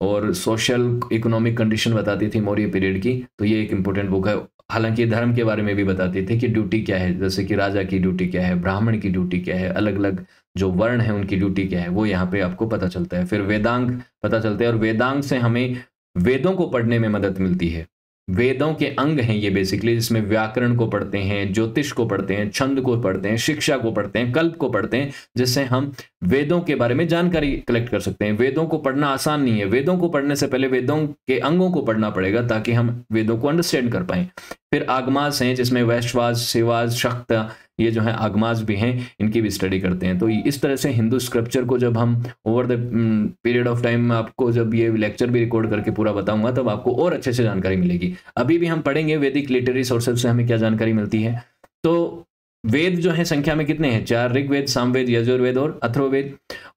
Speaker 1: और सोशल इकोनॉमिक कंडीशन बताती थी मौर्य पीरियड की तो ये एक इंपॉर्टेंट बुक है हालांकि धर्म के बारे में भी बताती थी कि ड्यूटी क्या है जैसे कि राजा की ड्यूटी क्या है ब्राह्मण की ड्यूटी क्या है अलग अलग जो वर्ण है उनकी ड्यूटी क्या है वो यहाँ पे आपको पता चलता है फिर वेदांग पता चलता है और वेदांग से हमें वेदों को पढ़ने में मदद मिलती है वेदों के अंग हैं ये बेसिकली जिसमें व्याकरण को पढ़ते हैं ज्योतिष को पढ़ते हैं छंद को पढ़ते हैं शिक्षा को पढ़ते हैं कल्प को पढ़ते हैं जिससे हम वेदों के बारे में जानकारी कलेक्ट कर सकते हैं वेदों को पढ़ना आसान नहीं है वेदों को पढ़ने से पहले वेदों के अंगों को पढ़ना पड़ेगा ताकि हम वेदों को अंडरस्टैंड कर पाए फिर आगमास हैं जिसमें वैश्वास सेवास शक्त ये जो है आगमाज भी हैं इनकी भी स्टडी करते हैं तो इस तरह से हिंदू स्क्रप्चर को जब हम over the period of time आपको जब ये लेक्चर भी रिकॉर्ड करके पूरा बताऊंगा तब आपको और अच्छे से जानकारी मिलेगी अभी भी हम पढ़ेंगे वैदिक लिटरेरी सोर्सेज से हमें क्या जानकारी मिलती है तो वेद जो है संख्या में कितने हैं चार ऋग्वेद सामवेद यजुर्वेद और अथर्ववेद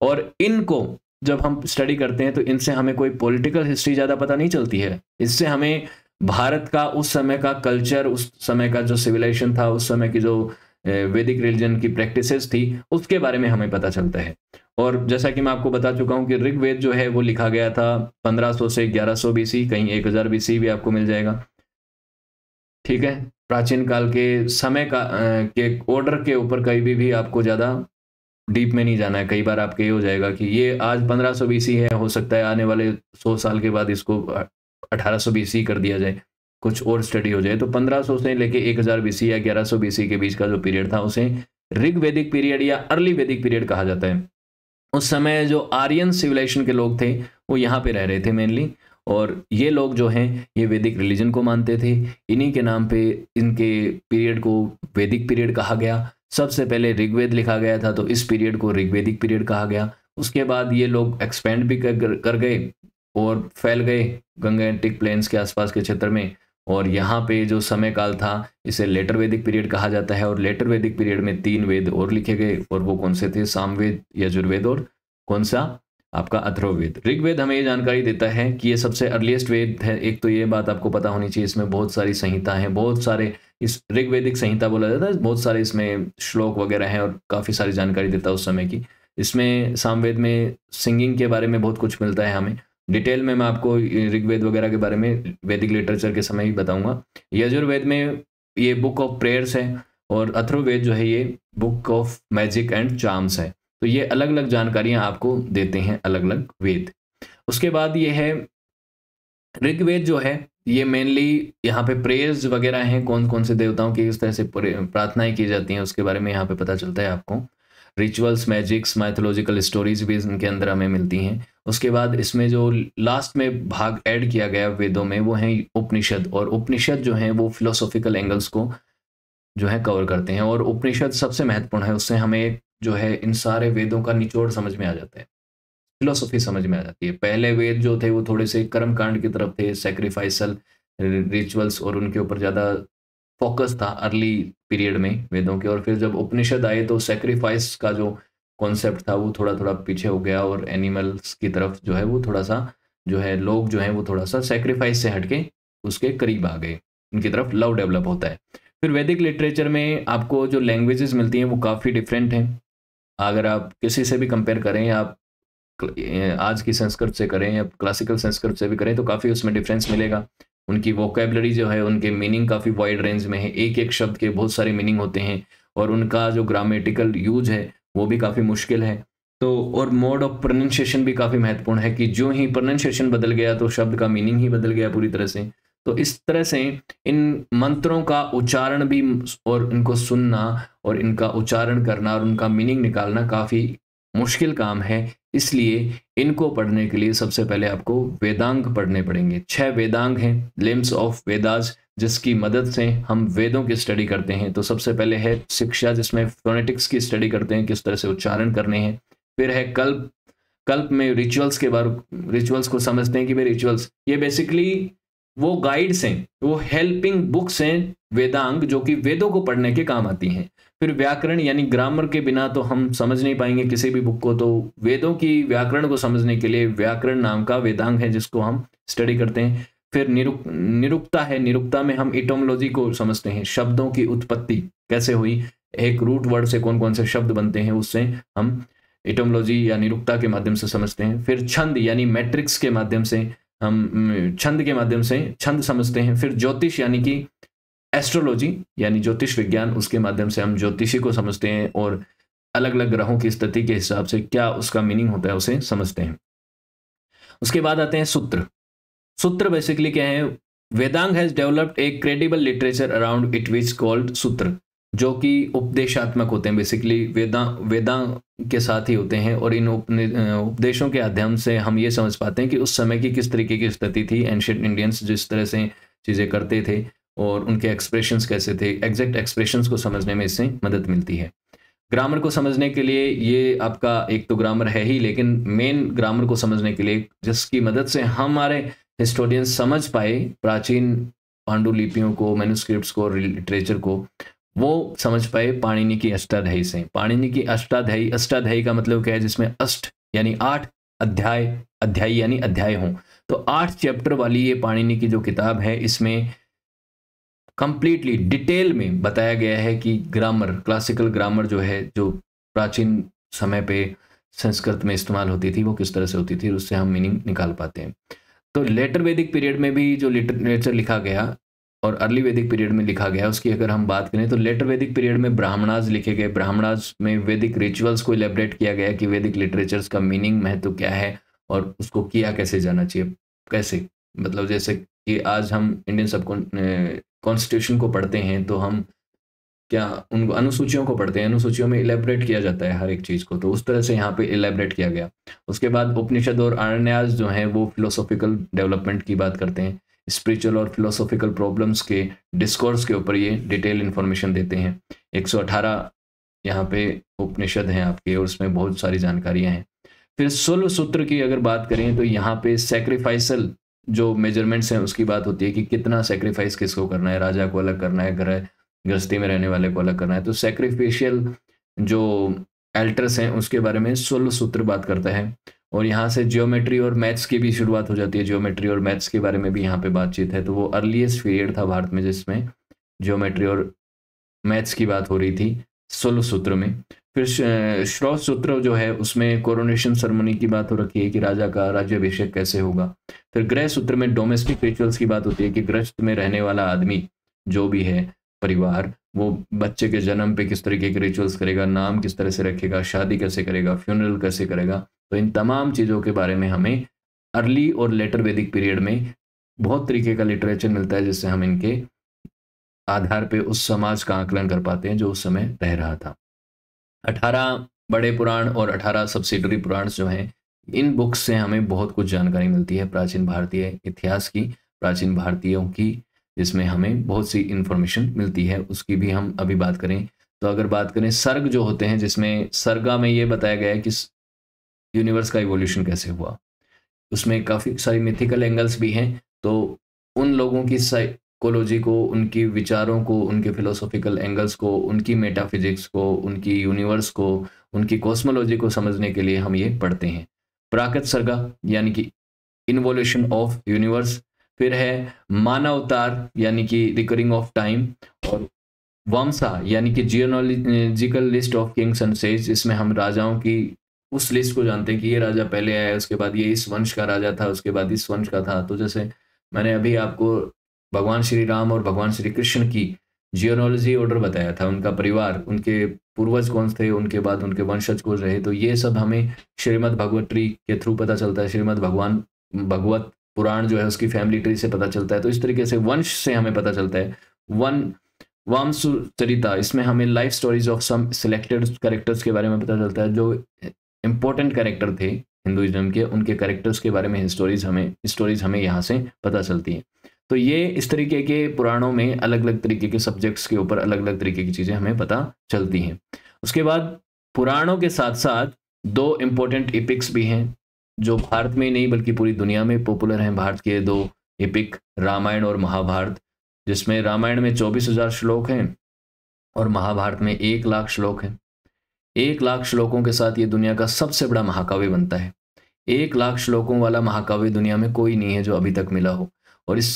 Speaker 1: और इनको जब हम स्टडी करते हैं तो इनसे हमें कोई पॉलिटिकल हिस्ट्री ज़्यादा पता नहीं चलती है इससे हमें भारत का उस समय का कल्चर उस समय का जो सिविलाइजेशन था उस समय की जो वैदिक रिलीजन की प्रैक्टिसेस थी उसके बारे में हमें पता चलता है और जैसा कि मैं आपको बता चुका हूँ कि ऋग्वेद जो है वो लिखा गया था 1500 से 1100 बीसी कहीं 1000 बीसी भी आपको मिल जाएगा ठीक है प्राचीन काल के समय का के ऑर्डर के ऊपर कहीं भी, भी आपको ज़्यादा डीप में नहीं जाना है कई बार आपके ये हो जाएगा कि ये आज पंद्रह बीसी है हो सकता है आने वाले सौ साल के बाद इसको अठारह बीसी कर दिया जाए कुछ और स्टडी हो जाए तो 1500 से लेके 1000 बीसी या 1100 बीसी के बीच का जो पीरियड था उसे ऋग वैदिक पीरियड या अर्ली वैदिक पीरियड कहा जाता है उस समय जो आर्यन सिविलाइजेशन के लोग थे वो यहाँ पे रह रहे थे मेनली और ये लोग जो हैं ये वैदिक रिलीजन को मानते थे इन्हीं के नाम पे इनके पीरियड को वैदिक पीरियड कहा गया सबसे पहले ऋग्वेद लिखा गया था तो इस पीरियड को ऋग्वेदिक पीरियड कहा गया उसके बाद ये लोग एक्सपेंड भी कर, कर गए और फैल गए गंगा एंटिक प्लेन्स के आसपास के क्षेत्र में और यहाँ पे जो समय काल था इसे लेटर वैदिक पीरियड कहा जाता है और लेटर वैदिक पीरियड में तीन वेद और लिखे गए और वो कौन से थे सामवेद यजुर्वेद और कौन सा आपका अथर्ववेद ऋग्वेद हमें ये जानकारी देता है कि ये सबसे अर्लीस्ट वेद है एक तो ये बात आपको पता होनी चाहिए इसमें बहुत सारी संहिता है बहुत सारे इस ऋग्वेदिक संहिता बोला जाता है बहुत सारे इसमें श्लोक वगैरह हैं और काफ़ी सारी जानकारी देता है उस समय की इसमें सामवेद में सिंगिंग के बारे में बहुत कुछ मिलता है हमें डिटेल में मैं आपको ऋग्वेद वगैरह के बारे में वैदिक लिटरेचर के समय ही बताऊंगा यजुर्वेद में ये बुक ऑफ प्रेयर्स है और अथर्ववेद जो है ये book of magic and charms है तो ये अलग अलग जानकारियां आपको देते हैं अलग अलग वेद उसके बाद ये है ऋग्वेद जो है ये मेनली यहाँ पे प्रेयर्स वगैरह हैं कौन कौन से देवताओं की इस तरह से प्रार्थनाएं की जाती हैं उसके बारे में यहाँ पे पता चलता है आपको रिचुअल्स मैजिक्स माइथोलॉजिकल स्टोरीज भी इनके अंदर हमें मिलती हैं उसके बाद इसमें जो लास्ट में भाग ऐड किया गया वेदों में वो हैं उपनिषद और उपनिषद जो हैं वो फिलोसॉफिकल एंगल्स को जो है कवर करते हैं और उपनिषद सबसे महत्वपूर्ण है उससे हमें जो है इन सारे वेदों का निचोड़ समझ में आ जाता है फिलोसफी समझ में आ जाती है पहले वेद जो थे वो थोड़े से कर्म कांड की तरफ थे सेक्रीफाइसल रिचुअल्स और उनके ऊपर ज़्यादा फोकस था अर्ली पीरियड में वेदों के और फिर जब उपनिषद आए तो सेक्रीफाइस का जो कॉन्सेप्ट था वो थोड़ा थोड़ा पीछे हो गया और एनिमल्स की तरफ जो है वो थोड़ा सा जो है लोग जो है वो थोड़ा सा सेक्रीफाइस से हटके उसके करीब आ गए उनकी तरफ लव डेवलप होता है फिर वैदिक लिटरेचर में आपको जो लैंग्वेजेस मिलती हैं वो काफ़ी डिफरेंट हैं अगर आप किसी से भी कंपेयर करें आप आज की संस्कृत से करें या क्लासिकल संस्कृत से भी करें तो काफ़ी उसमें डिफरेंस मिलेगा उनकी वोकेबलरी जो है उनके मीनिंग काफ़ी वाइड रेंज में है एक एक शब्द के बहुत सारे मीनिंग होते हैं और उनका जो ग्रामेटिकल यूज है वो भी काफ़ी मुश्किल है तो और मोड ऑफ प्रोनंसिएशन भी काफ़ी महत्वपूर्ण है कि जो ही प्रोनंसिएशन बदल गया तो शब्द का मीनिंग ही बदल गया पूरी तरह से तो इस तरह से इन मंत्रों का उच्चारण भी और इनको सुनना और इनका उच्चारण करना और उनका मीनिंग निकालना काफ़ी मुश्किल काम है इसलिए इनको पढ़ने के लिए सबसे पहले आपको वेदांग पढ़ने पड़ेंगे छह वेदांग हैं लिम्स ऑफ वेदाज जिसकी मदद से हम वेदों की स्टडी करते हैं तो सबसे पहले है शिक्षा जिसमें फोनेटिक्स की स्टडी करते हैं किस तरह से उच्चारण करने हैं फिर है कल्प कल्प में रिचुअल्स के बारे रिचुअल्स को समझते हैं कि भाई रिचुअल्स ये बेसिकली वो गाइड्स हैं वो हेल्पिंग बुक्स हैं वेदांग जो कि वेदों को पढ़ने के काम आती हैं फिर व्याकरण यानी ग्रामर के बिना तो हम समझ नहीं पाएंगे किसी भी बुक को तो वेदों की व्याकरण को समझने के लिए व्याकरण नाम का वेदांग है जिसको हम स्टडी करते हैं फिर निरुक निरुक्ता है निरुक्ता में हम इटोमोलॉजी को समझते हैं शब्दों की उत्पत्ति कैसे हुई एक रूट वर्ड से कौन कौन से शब्द बनते हैं उससे हम इटोमोलॉजी या निरुक्ता के माध्यम से समझते हैं फिर छंद यानी मैट्रिक्स के माध्यम से हम छंद के माध्यम से छंद समझते हैं फिर ज्योतिष यानी कि एस्ट्रोलॉजी यानी ज्योतिष विज्ञान उसके माध्यम से हम ज्योतिषी को समझते हैं और अलग अलग ग्रहों की स्थिति के हिसाब से क्या उसका मीनिंग होता है उसे समझते हैं उसके बाद आते हैं सूत्र सूत्र बेसिकली क्या है Vedanga has developed a credible literature around it which called sutra जो कि उपदेशात्मक होते हैं बेसिकली वेदा वेदांग के साथ ही होते हैं और इन उपदेशों के अध्ययन से हम ये समझ पाते हैं कि उस समय की किस तरीके की स्थिति थी एंशियट इंडियंस जिस तरह से चीज़ें करते थे और उनके एक्सप्रेशंस कैसे थे एग्जैक्ट एक्सप्रेशंस को समझने में इससे मदद मिलती है ग्रामर को समझने के लिए ये आपका एक तो ग्रामर है ही लेकिन मेन ग्रामर को समझने के लिए जिसकी मदद से हमारे हिस्टोरियंस समझ पाए प्राचीन पांडुलिपियों को मेनुस्क्रिप्ट को लिटरेचर को वो समझ पाए पाणिनि की अष्टाध्यायी से पाणिनि की अष्टाध्यायी अष्टाध्यायी का मतलब क्या है जिसमें अष्ट यानी आठ अध्याय अध्याय यानी अध्याय हों तो आठ चैप्टर वाली ये पाणिनि की जो किताब है इसमें कंप्लीटली डिटेल में बताया गया है कि ग्रामर क्लासिकल ग्रामर जो है जो प्राचीन समय पे संस्कृत में इस्तेमाल होती थी वो किस तरह से होती थी उससे हम मीनिंग निकाल पाते हैं तो लेटर वैदिक पीरियड में भी जो लिटरेचर लिखा गया और अर्ली वैदिक पीरियड में लिखा गया उसकी अगर हम बात करें तो लेटर वैदिक पीरियड में ब्राह्मणाज लिखे गए ब्राह्मणाज में वैदिक रिचुअल्स को इलेबरेट किया गया कि वैदिक लिटरेचर्स का मीनिंग महत्व तो क्या है और उसको किया कैसे जाना चाहिए कैसे मतलब जैसे कि आज हम इंडियन सब कॉन्स्टिट्यूशन को पढ़ते हैं तो हम क्या उनको अनुसूचियों को पढ़ते हैं अनुसूचियों में इलेबरेट किया जाता है हर एक चीज़ को तो उस तरह से यहाँ पे इलेबरेट किया गया उसके बाद उपनिषद और अरण्यास जो है वो फिलोसॉफिकल डेवलपमेंट की बात करते हैं स्पिरिचुअल और फिलोसॉफिकल प्रॉब्लम्स के डिस्कोर्स के ऊपर ये डिटेल इन्फॉर्मेशन देते हैं 118 यहाँ पे उपनिषद हैं आपके और उसमें बहुत सारी जानकारियाँ हैं फिर सुल्व सूत्र की अगर बात करें तो यहाँ पे सेक्रीफाइसल जो मेजरमेंट्स हैं उसकी बात होती है कि कितना सेक्रीफाइस किसको करना है राजा को अलग करना है ग्रह गस्ती में रहने वाले को अलग करना है तो सेक्रीफिशियल जो एल्टर्स हैं उसके बारे में सोलह सूत्र बात करता है और यहाँ से जियोमेट्री और मैथ्स की भी शुरुआत हो जाती है जियोमेट्री और मैथ्स के बारे में भी यहाँ पे बातचीत है तो वो अर्लीस्ट पीरियड था भारत में जिसमें जियोमेट्री और मैथ्स की बात हो रही थी सोलह सूत्र में फिर श्रौत सूत्र जो है उसमें कोरोनेशन सेरेमनी की बात हो रखी है कि राजा का राज्यभिषेक कैसे होगा फिर ग्रह सूत्र में डोमेस्टिक रिचुअल्स की बात होती है कि ग्रस्त में रहने वाला आदमी जो भी है परिवार वो बच्चे के जन्म पे किस तरीके के रिचुअल्स करेगा नाम किस तरह से रखेगा शादी कैसे करेगा फ्यूनरल कैसे करेगा तो इन तमाम चीज़ों के बारे में हमें अर्ली और लेटर वैदिक पीरियड में बहुत तरीके का लिटरेचर मिलता है जिससे हम इनके आधार पे उस समाज का आकलन कर पाते हैं जो उस समय रह रहा था अठारह बड़े पुराण और अठारह सब्सिडरी पुराण जो हैं इन बुक्स से हमें बहुत कुछ जानकारी मिलती है प्राचीन भारतीय इतिहास की प्राचीन भारतीयों की जिसमें हमें बहुत सी इन्फॉर्मेशन मिलती है उसकी भी हम अभी बात करें तो अगर बात करें सर्ग जो होते हैं जिसमें सर्गा में ये बताया गया है कि यूनिवर्स का इवोल्यूशन कैसे हुआ उसमें काफ़ी सारी मिथिकल एंगल्स भी हैं तो उन लोगों की साइकोलॉजी को उनकी विचारों को उनके फिलोसॉफिकल एंगल्स को उनकी मेटाफिजिक्स को उनकी यूनिवर्स को उनकी कॉस्मोलॉजी को समझने के लिए हम ये पढ़ते हैं प्राकृत सर्गा यानी कि इन्वोल्यूशन ऑफ यूनिवर्स फिर है मानवतार यानी कि रिकरिंग ऑफ टाइम और वंशा यानी कि genealogical list of kings and sages इसमें हम राजाओं की उस लिस्ट को जानते हैं कि ये राजा पहले आया उसके बाद ये इस वंश का राजा था उसके बाद इस वंश का था तो जैसे मैंने अभी आपको भगवान श्री राम और भगवान श्री कृष्ण की जियोनोलॉजी ऑर्डर बताया था उनका परिवार उनके पूर्वज कौन थे उनके बाद उनके वंशज कौन रहे तो ये सब हमें श्रीमद ट्री के थ्रू पता चलता है श्रीमद भगवान भगवत पुराण जो है उसकी फैमिली ट्री से पता चलता है तो इस तरीके से वंश से हमें पता चलता है वन चरिता इसमें हमें life stories of some selected characters के बारे में पता चलता है जो इम्पोर्टेंट करेक्टर थे हिंदुज़म के उनके करेक्टर्स के बारे में स्टोरीज हमें स्टोरीज हमें यहाँ से पता चलती हैं तो ये इस तरीके के पुराणों में अलग अलग तरीके के सब्जेक्ट्स के ऊपर अलग अलग तरीके की चीज़ें हमें पता चलती हैं उसके बाद पुराणों के साथ साथ दो इम्पोर्टेंट इपिक्स भी हैं जो भारत में ही नहीं बल्कि पूरी दुनिया में पॉपुलर हैं भारत के दो इपिक रामायण और महाभारत जिसमें रामायण में चौबीस हजार श्लोक हैं और महाभारत में एक लाख श्लोक हैं एक लाख श्लोकों के साथ ये दुनिया का सबसे बड़ा महाकाव्य बनता है एक लाख श्लोकों वाला महाकाव्य दुनिया में कोई नहीं है जो अभी तक मिला हो और इस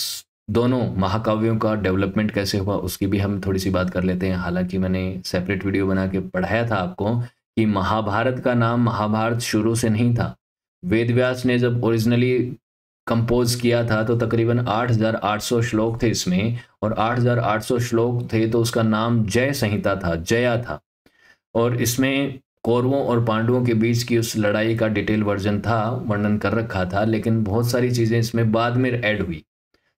Speaker 1: दोनों महाकाव्यों का डेवलपमेंट कैसे हुआ उसकी भी हम थोड़ी सी बात कर लेते हैं हालांकि मैंने सेपरेट वीडियो बना के पढ़ाया था आपको कि महाभारत का नाम महाभारत शुरू से नहीं था वेद व्यास ने जब ओरिजिनली कंपोज किया था तो तकरीबन 8,800 श्लोक थे इसमें और 8,800 श्लोक थे तो उसका नाम जय संहिता था जया था और इसमें कौरवों और पांडवों के बीच की उस लड़ाई का डिटेल वर्जन था वर्णन कर रखा था लेकिन बहुत सारी चीज़ें इसमें बाद में ऐड हुई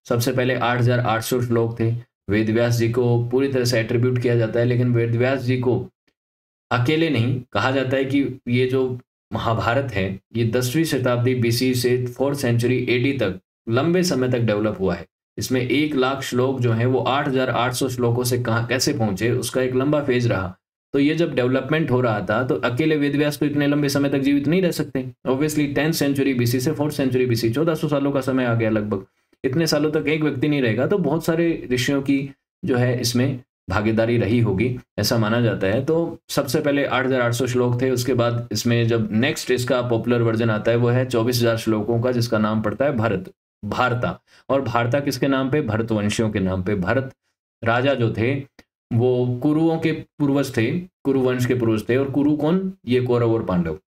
Speaker 1: सबसे पहले 8,800 श्लोक थे वेद व्यास जी को पूरी तरह से एट्रीब्यूट किया जाता है लेकिन वेद व्यास जी को अकेले नहीं कहा जाता है कि ये जो महाभारत है ये दसवीं शताब्दी बीसी से फोर्थ सेंचुरी एडी तक लंबे समय तक डेवलप हुआ है इसमें एक लाख श्लोक जो है वो आठ आठ हजार सौ श्लोकों से कहा कैसे पहुंचे उसका एक लंबा फेज रहा तो ये जब डेवलपमेंट हो रहा था तो अकेले वेद व्यास तो इतने लंबे समय तक जीवित नहीं रह सकते ऑब्वियसली टेंथ सेंचुरी बीसी से फोर्थ सेंचुरी बीसी चौदह सौ सालों का समय आ गया लगभग इतने सालों तक एक व्यक्ति नहीं रहेगा तो बहुत सारे ऋषियों की जो है इसमें भागीदारी रही होगी ऐसा माना जाता है तो सबसे पहले 8,800 श्लोक थे उसके बाद इसमें जब नेक्स्ट इसका पॉपुलर वर्जन आता है वो है 24,000 श्लोकों का जिसका नाम पड़ता है भरत भारता और भारता किसके नाम पे वंशियों के नाम पे भरत राजा जो थे वो कुरुओं के पूर्वज थे कुरुवंश के पूर्वज थे और कुरु कौन ये कौरव और पांडव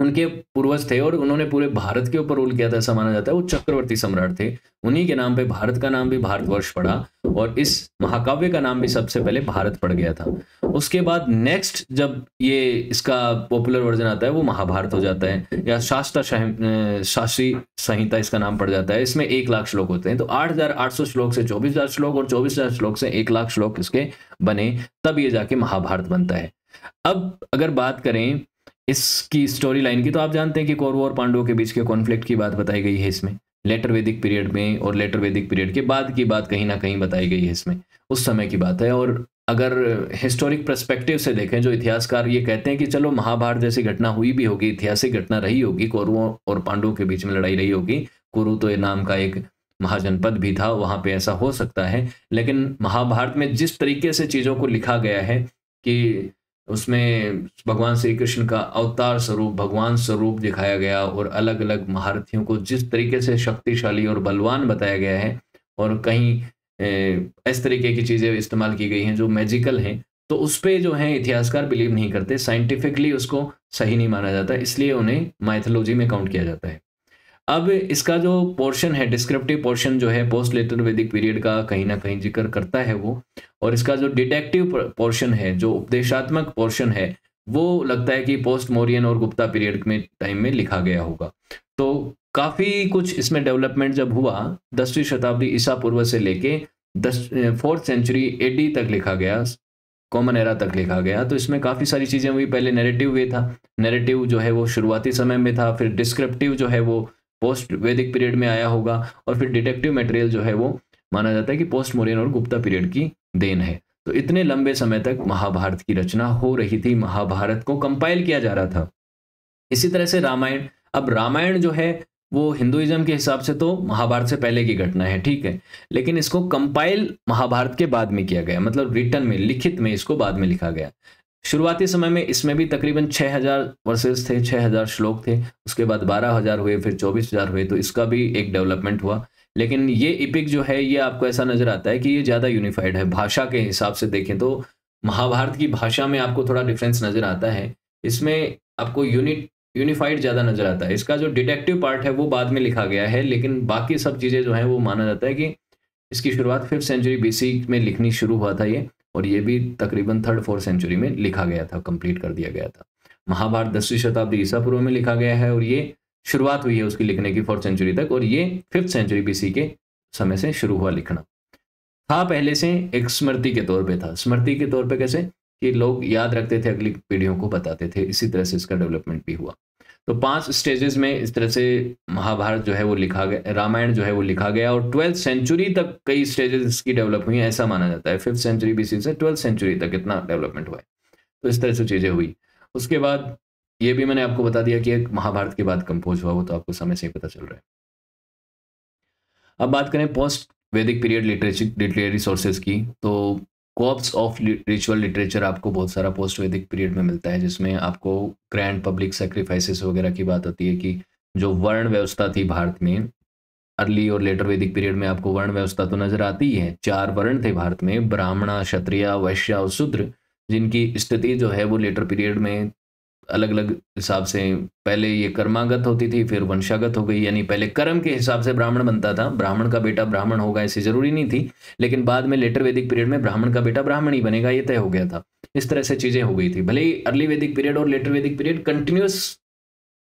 Speaker 1: उनके पूर्वज थे और उन्होंने पूरे भारत के ऊपर रोल किया था ऐसा माना जाता है वो चक्रवर्ती सम्राट थे उन्हीं के नाम पे भारत का नाम भी भारतवर्ष पड़ा और इस महाकाव्य का नाम भी सबसे पहले भारत पड़ गया था उसके बाद नेक्स्ट जब ये इसका पॉपुलर वर्जन आता है वो महाभारत हो जाता है या शास्त्र शास्त्री संहिता इसका नाम पड़ जाता है इसमें एक लाख श्लोक होते हैं तो आठ हजार आठ सौ श्लोक से चौबीस हजार श्लोक और चौबीस हजार श्लोक से एक लाख श्लोक इसके बने तब ये जाके महाभारत बनता है अब अगर बात करें इसकी स्टोरी लाइन की तो आप जानते हैं कि कौरवों और पांडवों के बीच के कॉन्फ्लिक्ट की बात बताई गई है इसमें लेटर वैदिक पीरियड में और लेटर वैदिक पीरियड के बाद की बात कहीं ना कहीं बताई गई है इसमें उस समय की बात है और अगर हिस्टोरिक प्रस्पेक्टिव से देखें जो इतिहासकार ये कहते हैं कि चलो महाभारत जैसी घटना हुई भी होगी ऐतिहासिक घटना रही होगी कौरवों और पांडवों के बीच में लड़ाई रही होगी कुरु तो नाम का एक महाजनपद भी था वहाँ पे ऐसा हो सकता है लेकिन महाभारत में जिस तरीके से चीज़ों को लिखा गया है कि उसमें भगवान श्री कृष्ण का अवतार स्वरूप भगवान स्वरूप दिखाया गया और अलग अलग महारथियों को जिस तरीके से शक्तिशाली और बलवान बताया गया है और कहीं इस तरीके की चीज़ें इस्तेमाल की गई हैं जो मैजिकल हैं तो उस पर जो है इतिहासकार बिलीव नहीं करते साइंटिफिकली उसको सही नहीं माना जाता इसलिए उन्हें माइथोलॉजी में काउंट किया जाता है अब इसका जो पोर्शन है डिस्क्रिप्टिव पोर्शन जो है पोस्ट लेटर वैदिक पीरियड का कहीं ना कहीं जिक्र करता है वो और इसका जो डिटेक्टिव पोर्शन है जो उपदेशात्मक पोर्शन है वो लगता है कि पोस्ट मोरियन और गुप्ता पीरियड में टाइम में लिखा गया होगा तो काफ़ी कुछ इसमें डेवलपमेंट जब हुआ दसवीं शताब्दी ईसा पूर्व से लेके दस फोर्थ सेंचुरी एडी तक लिखा गया कॉमन एरा तक लिखा गया तो इसमें काफ़ी सारी चीज़ें हुई पहले नेरेटिव वे था नेरेटिव जो है वो शुरुआती समय में था फिर डिस्क्रिप्टिव जो है वो पोस्ट वैदिक पीरियड में आया होगा और फिर डिटेक्टिव मटेरियल जो है वो माना जाता है कि पोस्ट मोरियन और गुप्ता पीरियड की देन है तो इतने लंबे समय तक महाभारत की रचना हो रही थी महाभारत को कंपाइल किया जा रहा था इसी तरह से रामायण अब रामायण जो है वो हिंदुइज्म के हिसाब से तो महाभारत से पहले की घटना है ठीक है लेकिन इसको कंपाइल महाभारत के बाद में किया गया मतलब रिटर्न में लिखित में इसको बाद में लिखा गया शुरुआती समय में इसमें भी तकरीबन 6000 वर्सेज थे 6000 श्लोक थे उसके बाद 12000 हुए फिर 24000 हुए तो इसका भी एक डेवलपमेंट हुआ लेकिन ये इपिक जो है ये आपको ऐसा नज़र आता है कि ये ज़्यादा यूनिफाइड है भाषा के हिसाब से देखें तो महाभारत की भाषा में आपको थोड़ा डिफरेंस नज़र आता है इसमें आपको यूनिट यूनिफाइड ज़्यादा नज़र आता है इसका जो डिटेक्टिव पार्ट है वो बाद में लिखा गया है लेकिन बाकी सब चीज़ें जो हैं वो माना जाता है कि इसकी शुरुआत फिफ्थ सेंचुरी बीसी में लिखनी शुरू हुआ था ये और ये भी तकरीबन थर्ड फोर्थ सेंचुरी में लिखा गया था कंप्लीट कर दिया गया था महाभारत दसवीं शताब्दी ईसा पूर्व में लिखा गया है और ये शुरुआत हुई है उसकी लिखने की फोर्थ सेंचुरी तक और ये फिफ्थ सेंचुरी बीसी के समय से शुरू हुआ लिखना था पहले से एक स्मृति के तौर पे था स्मृति के तौर पे कैसे कि लोग याद रखते थे अगली पीढ़ियों को बताते थे इसी तरह से इसका डेवलपमेंट भी हुआ तो पांच स्टेजेस में इस तरह से महाभारत जो है वो लिखा गया रामायण जो है वो लिखा गया और ट्वेल्थ सेंचुरी तक कई स्टेजेस इसकी डेवलप हुई ऐसा माना जाता है फिफ्थ सेंचुरी बीसी से ट्वेल्थ सेंचुरी तक इतना डेवलपमेंट हुआ है तो इस तरह से चीज़ें हुई उसके बाद ये भी मैंने आपको बता दिया कि एक महाभारत के बाद कंपोज हुआ वो तो आपको समय से ही पता चल रहा है अब बात करें पोस्ट वैदिक पीरियड लिटरेचर लिटरेरी सोर्सेज की तो कॉप्स ऑफ रिचुअल लिटरेचर आपको बहुत सारा पोस्ट वैदिक पीरियड में मिलता है जिसमें आपको ग्रैंड पब्लिक सेक्रीफाइसेस वगैरह की बात होती है कि जो वर्ण व्यवस्था थी भारत में अर्ली और लेटर वैदिक पीरियड में आपको वर्ण व्यवस्था तो नजर आती ही है चार वर्ण थे भारत में ब्राह्मणा क्षत्रिय वैश्य और शूद्र जिनकी स्थिति जो है वो लेटर पीरियड में अलग अलग हिसाब से पहले ये कर्मागत होती थी फिर वंशागत हो गई यानी पहले कर्म के हिसाब से ब्राह्मण बनता था ब्राह्मण का बेटा ब्राह्मण होगा ऐसी जरूरी नहीं थी लेकिन बाद में लेटर वैदिक पीरियड में ब्राह्मण का बेटा ब्राह्मण ही बनेगा ये तय हो गया था इस तरह से चीज़ें हो गई थी भले ही अर्ली वैदिक पीरियड और later Vedic period continuous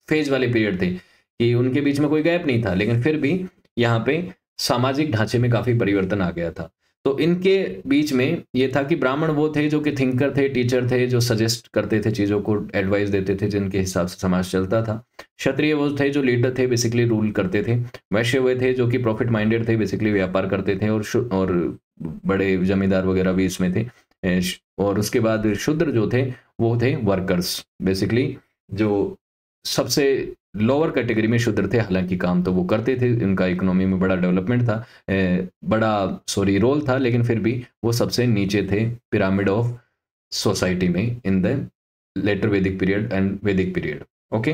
Speaker 1: phase वाले पीरियड थे कि उनके बीच में कोई गैप नहीं था लेकिन फिर भी यहाँ पे सामाजिक ढांचे में काफ़ी परिवर्तन आ गया था तो इनके बीच में ये था कि ब्राह्मण वो थे जो कि थिंकर थे टीचर थे जो सजेस्ट करते थे चीज़ों को एडवाइस देते थे जिनके हिसाब से समाज चलता था क्षत्रिय वो थे जो लीडर थे बेसिकली रूल करते थे वैश्य वे थे जो कि प्रॉफिट माइंडेड थे बेसिकली व्यापार करते थे और और बड़े जमींदार वगैरह भी इसमें थे और उसके बाद शूद्र जो थे वो थे वर्कर्स बेसिकली जो सबसे लोअर कैटेगरी में शुद्र थे हालांकि काम तो वो करते थे उनका इकोनॉमी में बड़ा डेवलपमेंट था ए, बड़ा सॉरी रोल था लेकिन फिर भी वो सबसे नीचे थे पिरामिड ऑफ सोसाइटी में in the later Vedic period and Vedic period okay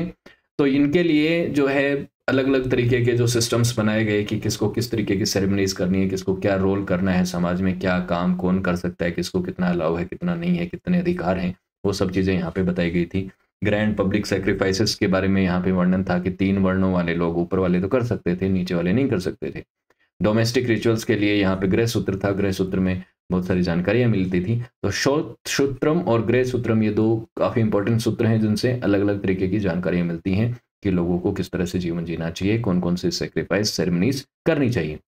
Speaker 1: तो इनके लिए जो है अलग अलग तरीके के जो सिस्टम्स बनाए गए कि किसको किस तरीके की सेरेमनीज करनी है किसको क्या रोल करना है समाज में क्या काम कौन कर सकता है किसको कितना अलाव है कितना नहीं है कितने अधिकार हैं वो सब चीज़ें यहाँ पे बताई गई थी ग्रैंड पब्लिक सेक्रीफाइसेस के बारे में यहाँ पे वर्णन था कि तीन वर्णों वाले लोग ऊपर वाले तो कर सकते थे नीचे वाले नहीं कर सकते थे डोमेस्टिक रिचुअल्स के लिए यहाँ पे ग्रह सूत्र था ग्रह सूत्र में बहुत सारी जानकारियां मिलती थी तो सूत्रम और ग्रह सूत्रम ये दो काफ़ी इंपॉर्टेंट सूत्र हैं जिनसे अलग अलग तरीके की जानकारियां मिलती हैं कि लोगों को किस तरह से जीवन जीना चाहिए कौन कौन से सेक्रीफाइस सेरेमनीज करनी चाहिए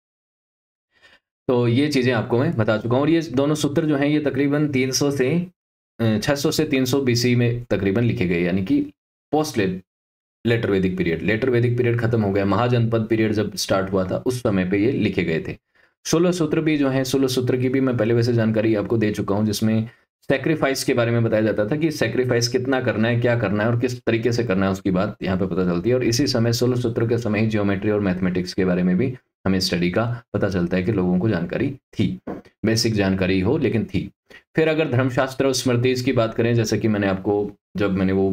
Speaker 1: तो ये चीज़ें आपको मैं बता चुका हूँ और ये दोनों सूत्र जो हैं ये तकरीबन 300 से 600 से 300 बीसी में तकरीबन लिखे गए यानी कि post later Vedic period later Vedic period खत्म हो गया महाजनपद पीरियड जब स्टार्ट हुआ था उस समय पे ये लिखे गए थे सोलह सूत्र भी जो है सोलह सूत्र की भी मैं पहले वैसे जानकारी आपको दे चुका हूँ जिसमें सेक्रीफाइस के बारे में बताया जाता था कि सेक्रीफाइस कितना करना है क्या करना है और किस तरीके से करना है उसकी बात यहाँ पे पता चलती है और इसी समय सोलह सूत्र के समय ही जियोमेट्री और मैथमेटिक्स के बारे में भी हमें स्टडी का पता चलता है कि लोगों को जानकारी थी बेसिक जानकारी हो लेकिन थी फिर अगर धर्मशास्त्र और स्मृतिज की बात करें जैसे कि मैंने आपको जब मैंने वो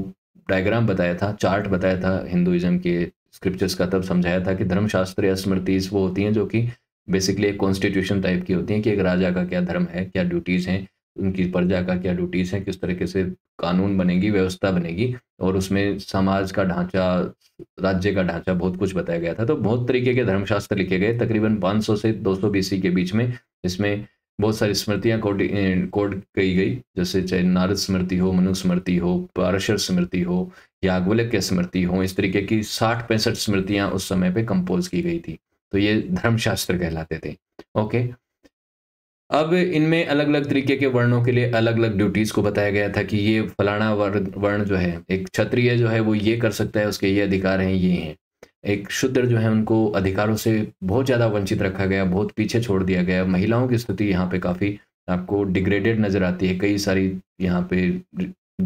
Speaker 1: डायग्राम बताया था चार्ट बताया था हिंदुइज्म के स्क्रिप्चर्स का तब समझाया था कि धर्मशास्त्र या स्मृतिज वो होती हैं जो कि बेसिकली एक कॉन्स्टिट्यूशन टाइप की होती हैं कि एक राजा का क्या धर्म है क्या ड्यूटीज़ हैं उनकी प्रजा का क्या ड्यूटीज़ हैं किस तरीके से कानून बनेगी व्यवस्था बनेगी और उसमें समाज का ढांचा राज्य का ढांचा बहुत कुछ बताया गया था तो बहुत तरीके के धर्मशास्त्र लिखे गए तकरीबन 500 से 200 बीसी के बीच में इसमें बहुत सारी स्मृतियां कोड कोड कही गई जैसे चाहे नारद स्मृति हो मनु स्मृति हो पारशर स्मृति हो याग्वलक स्मृति हो इस तरीके की साठ पैंसठ स्मृतियां उस समय पे कंपोज की गई थी तो ये धर्मशास्त्र कहलाते थे ओके अब इनमें अलग अलग तरीके के वर्णों के लिए अलग अलग ड्यूटीज़ को बताया गया था कि ये फलाना वर्ण वर्ण जो है एक क्षत्रिय जो है वो ये कर सकता है उसके ये अधिकार हैं ये हैं एक शुद्र जो है उनको अधिकारों से बहुत ज़्यादा वंचित रखा गया बहुत पीछे छोड़ दिया गया महिलाओं की स्थिति यहाँ पे काफ़ी आपको डिग्रेडेड नज़र आती है कई सारी यहाँ पे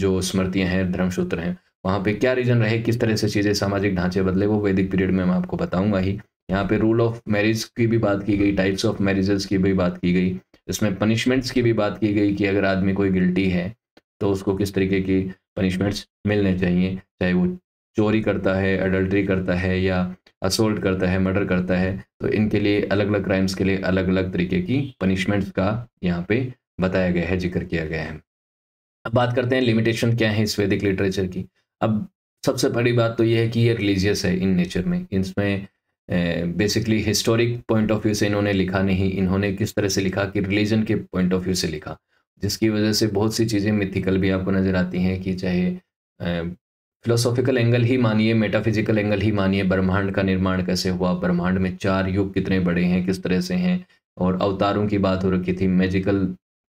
Speaker 1: जो स्मृतियाँ हैं धर्मसूत्र हैं वहाँ पे क्या रीज़न रहे किस तरह से चीज़ें सामाजिक ढांचे बदले वो वैदिक पीरियड में मैं आपको बताऊंगा ही यहाँ पे रूल ऑफ मैरिज की भी बात की गई टाइप्स ऑफ मैरिजेस की भी बात की गई इसमें पनिशमेंट्स की भी बात की गई कि अगर आदमी कोई गिल्टी है तो उसको किस तरीके की पनिशमेंट्स मिलने चाहिए चाहे वो चोरी करता है एडल्ट्री करता है या असोल्ट करता है मर्डर करता है तो इनके लिए अलग अलग क्राइम्स के लिए अलग अलग तरीके की पनिशमेंट्स का यहाँ पे बताया गया है जिक्र किया गया है अब बात करते हैं लिमिटेशन क्या है इस वैदिक लिटरेचर की अब सबसे बड़ी बात तो यह है कि ये रिलीजियस है इन नेचर में इसमें basically historic point of view से इन्होंने लिखा नहीं इन्होंने किस तरह से लिखा कि रिलीजन के पॉइंट ऑफ व्यू से लिखा जिसकी वजह से बहुत सी चीज़ें मिथिकल भी आपको नज़र आती हैं कि चाहे फिलोसॉफिकल एंगल ही मानिए मेटाफिजिकल एंगल ही मानिए ब्रह्मांड का निर्माण कैसे हुआ ब्रह्मांड में चार युग कितने बड़े हैं किस तरह से हैं और अवतारों की बात हो रखी थी मैजिकल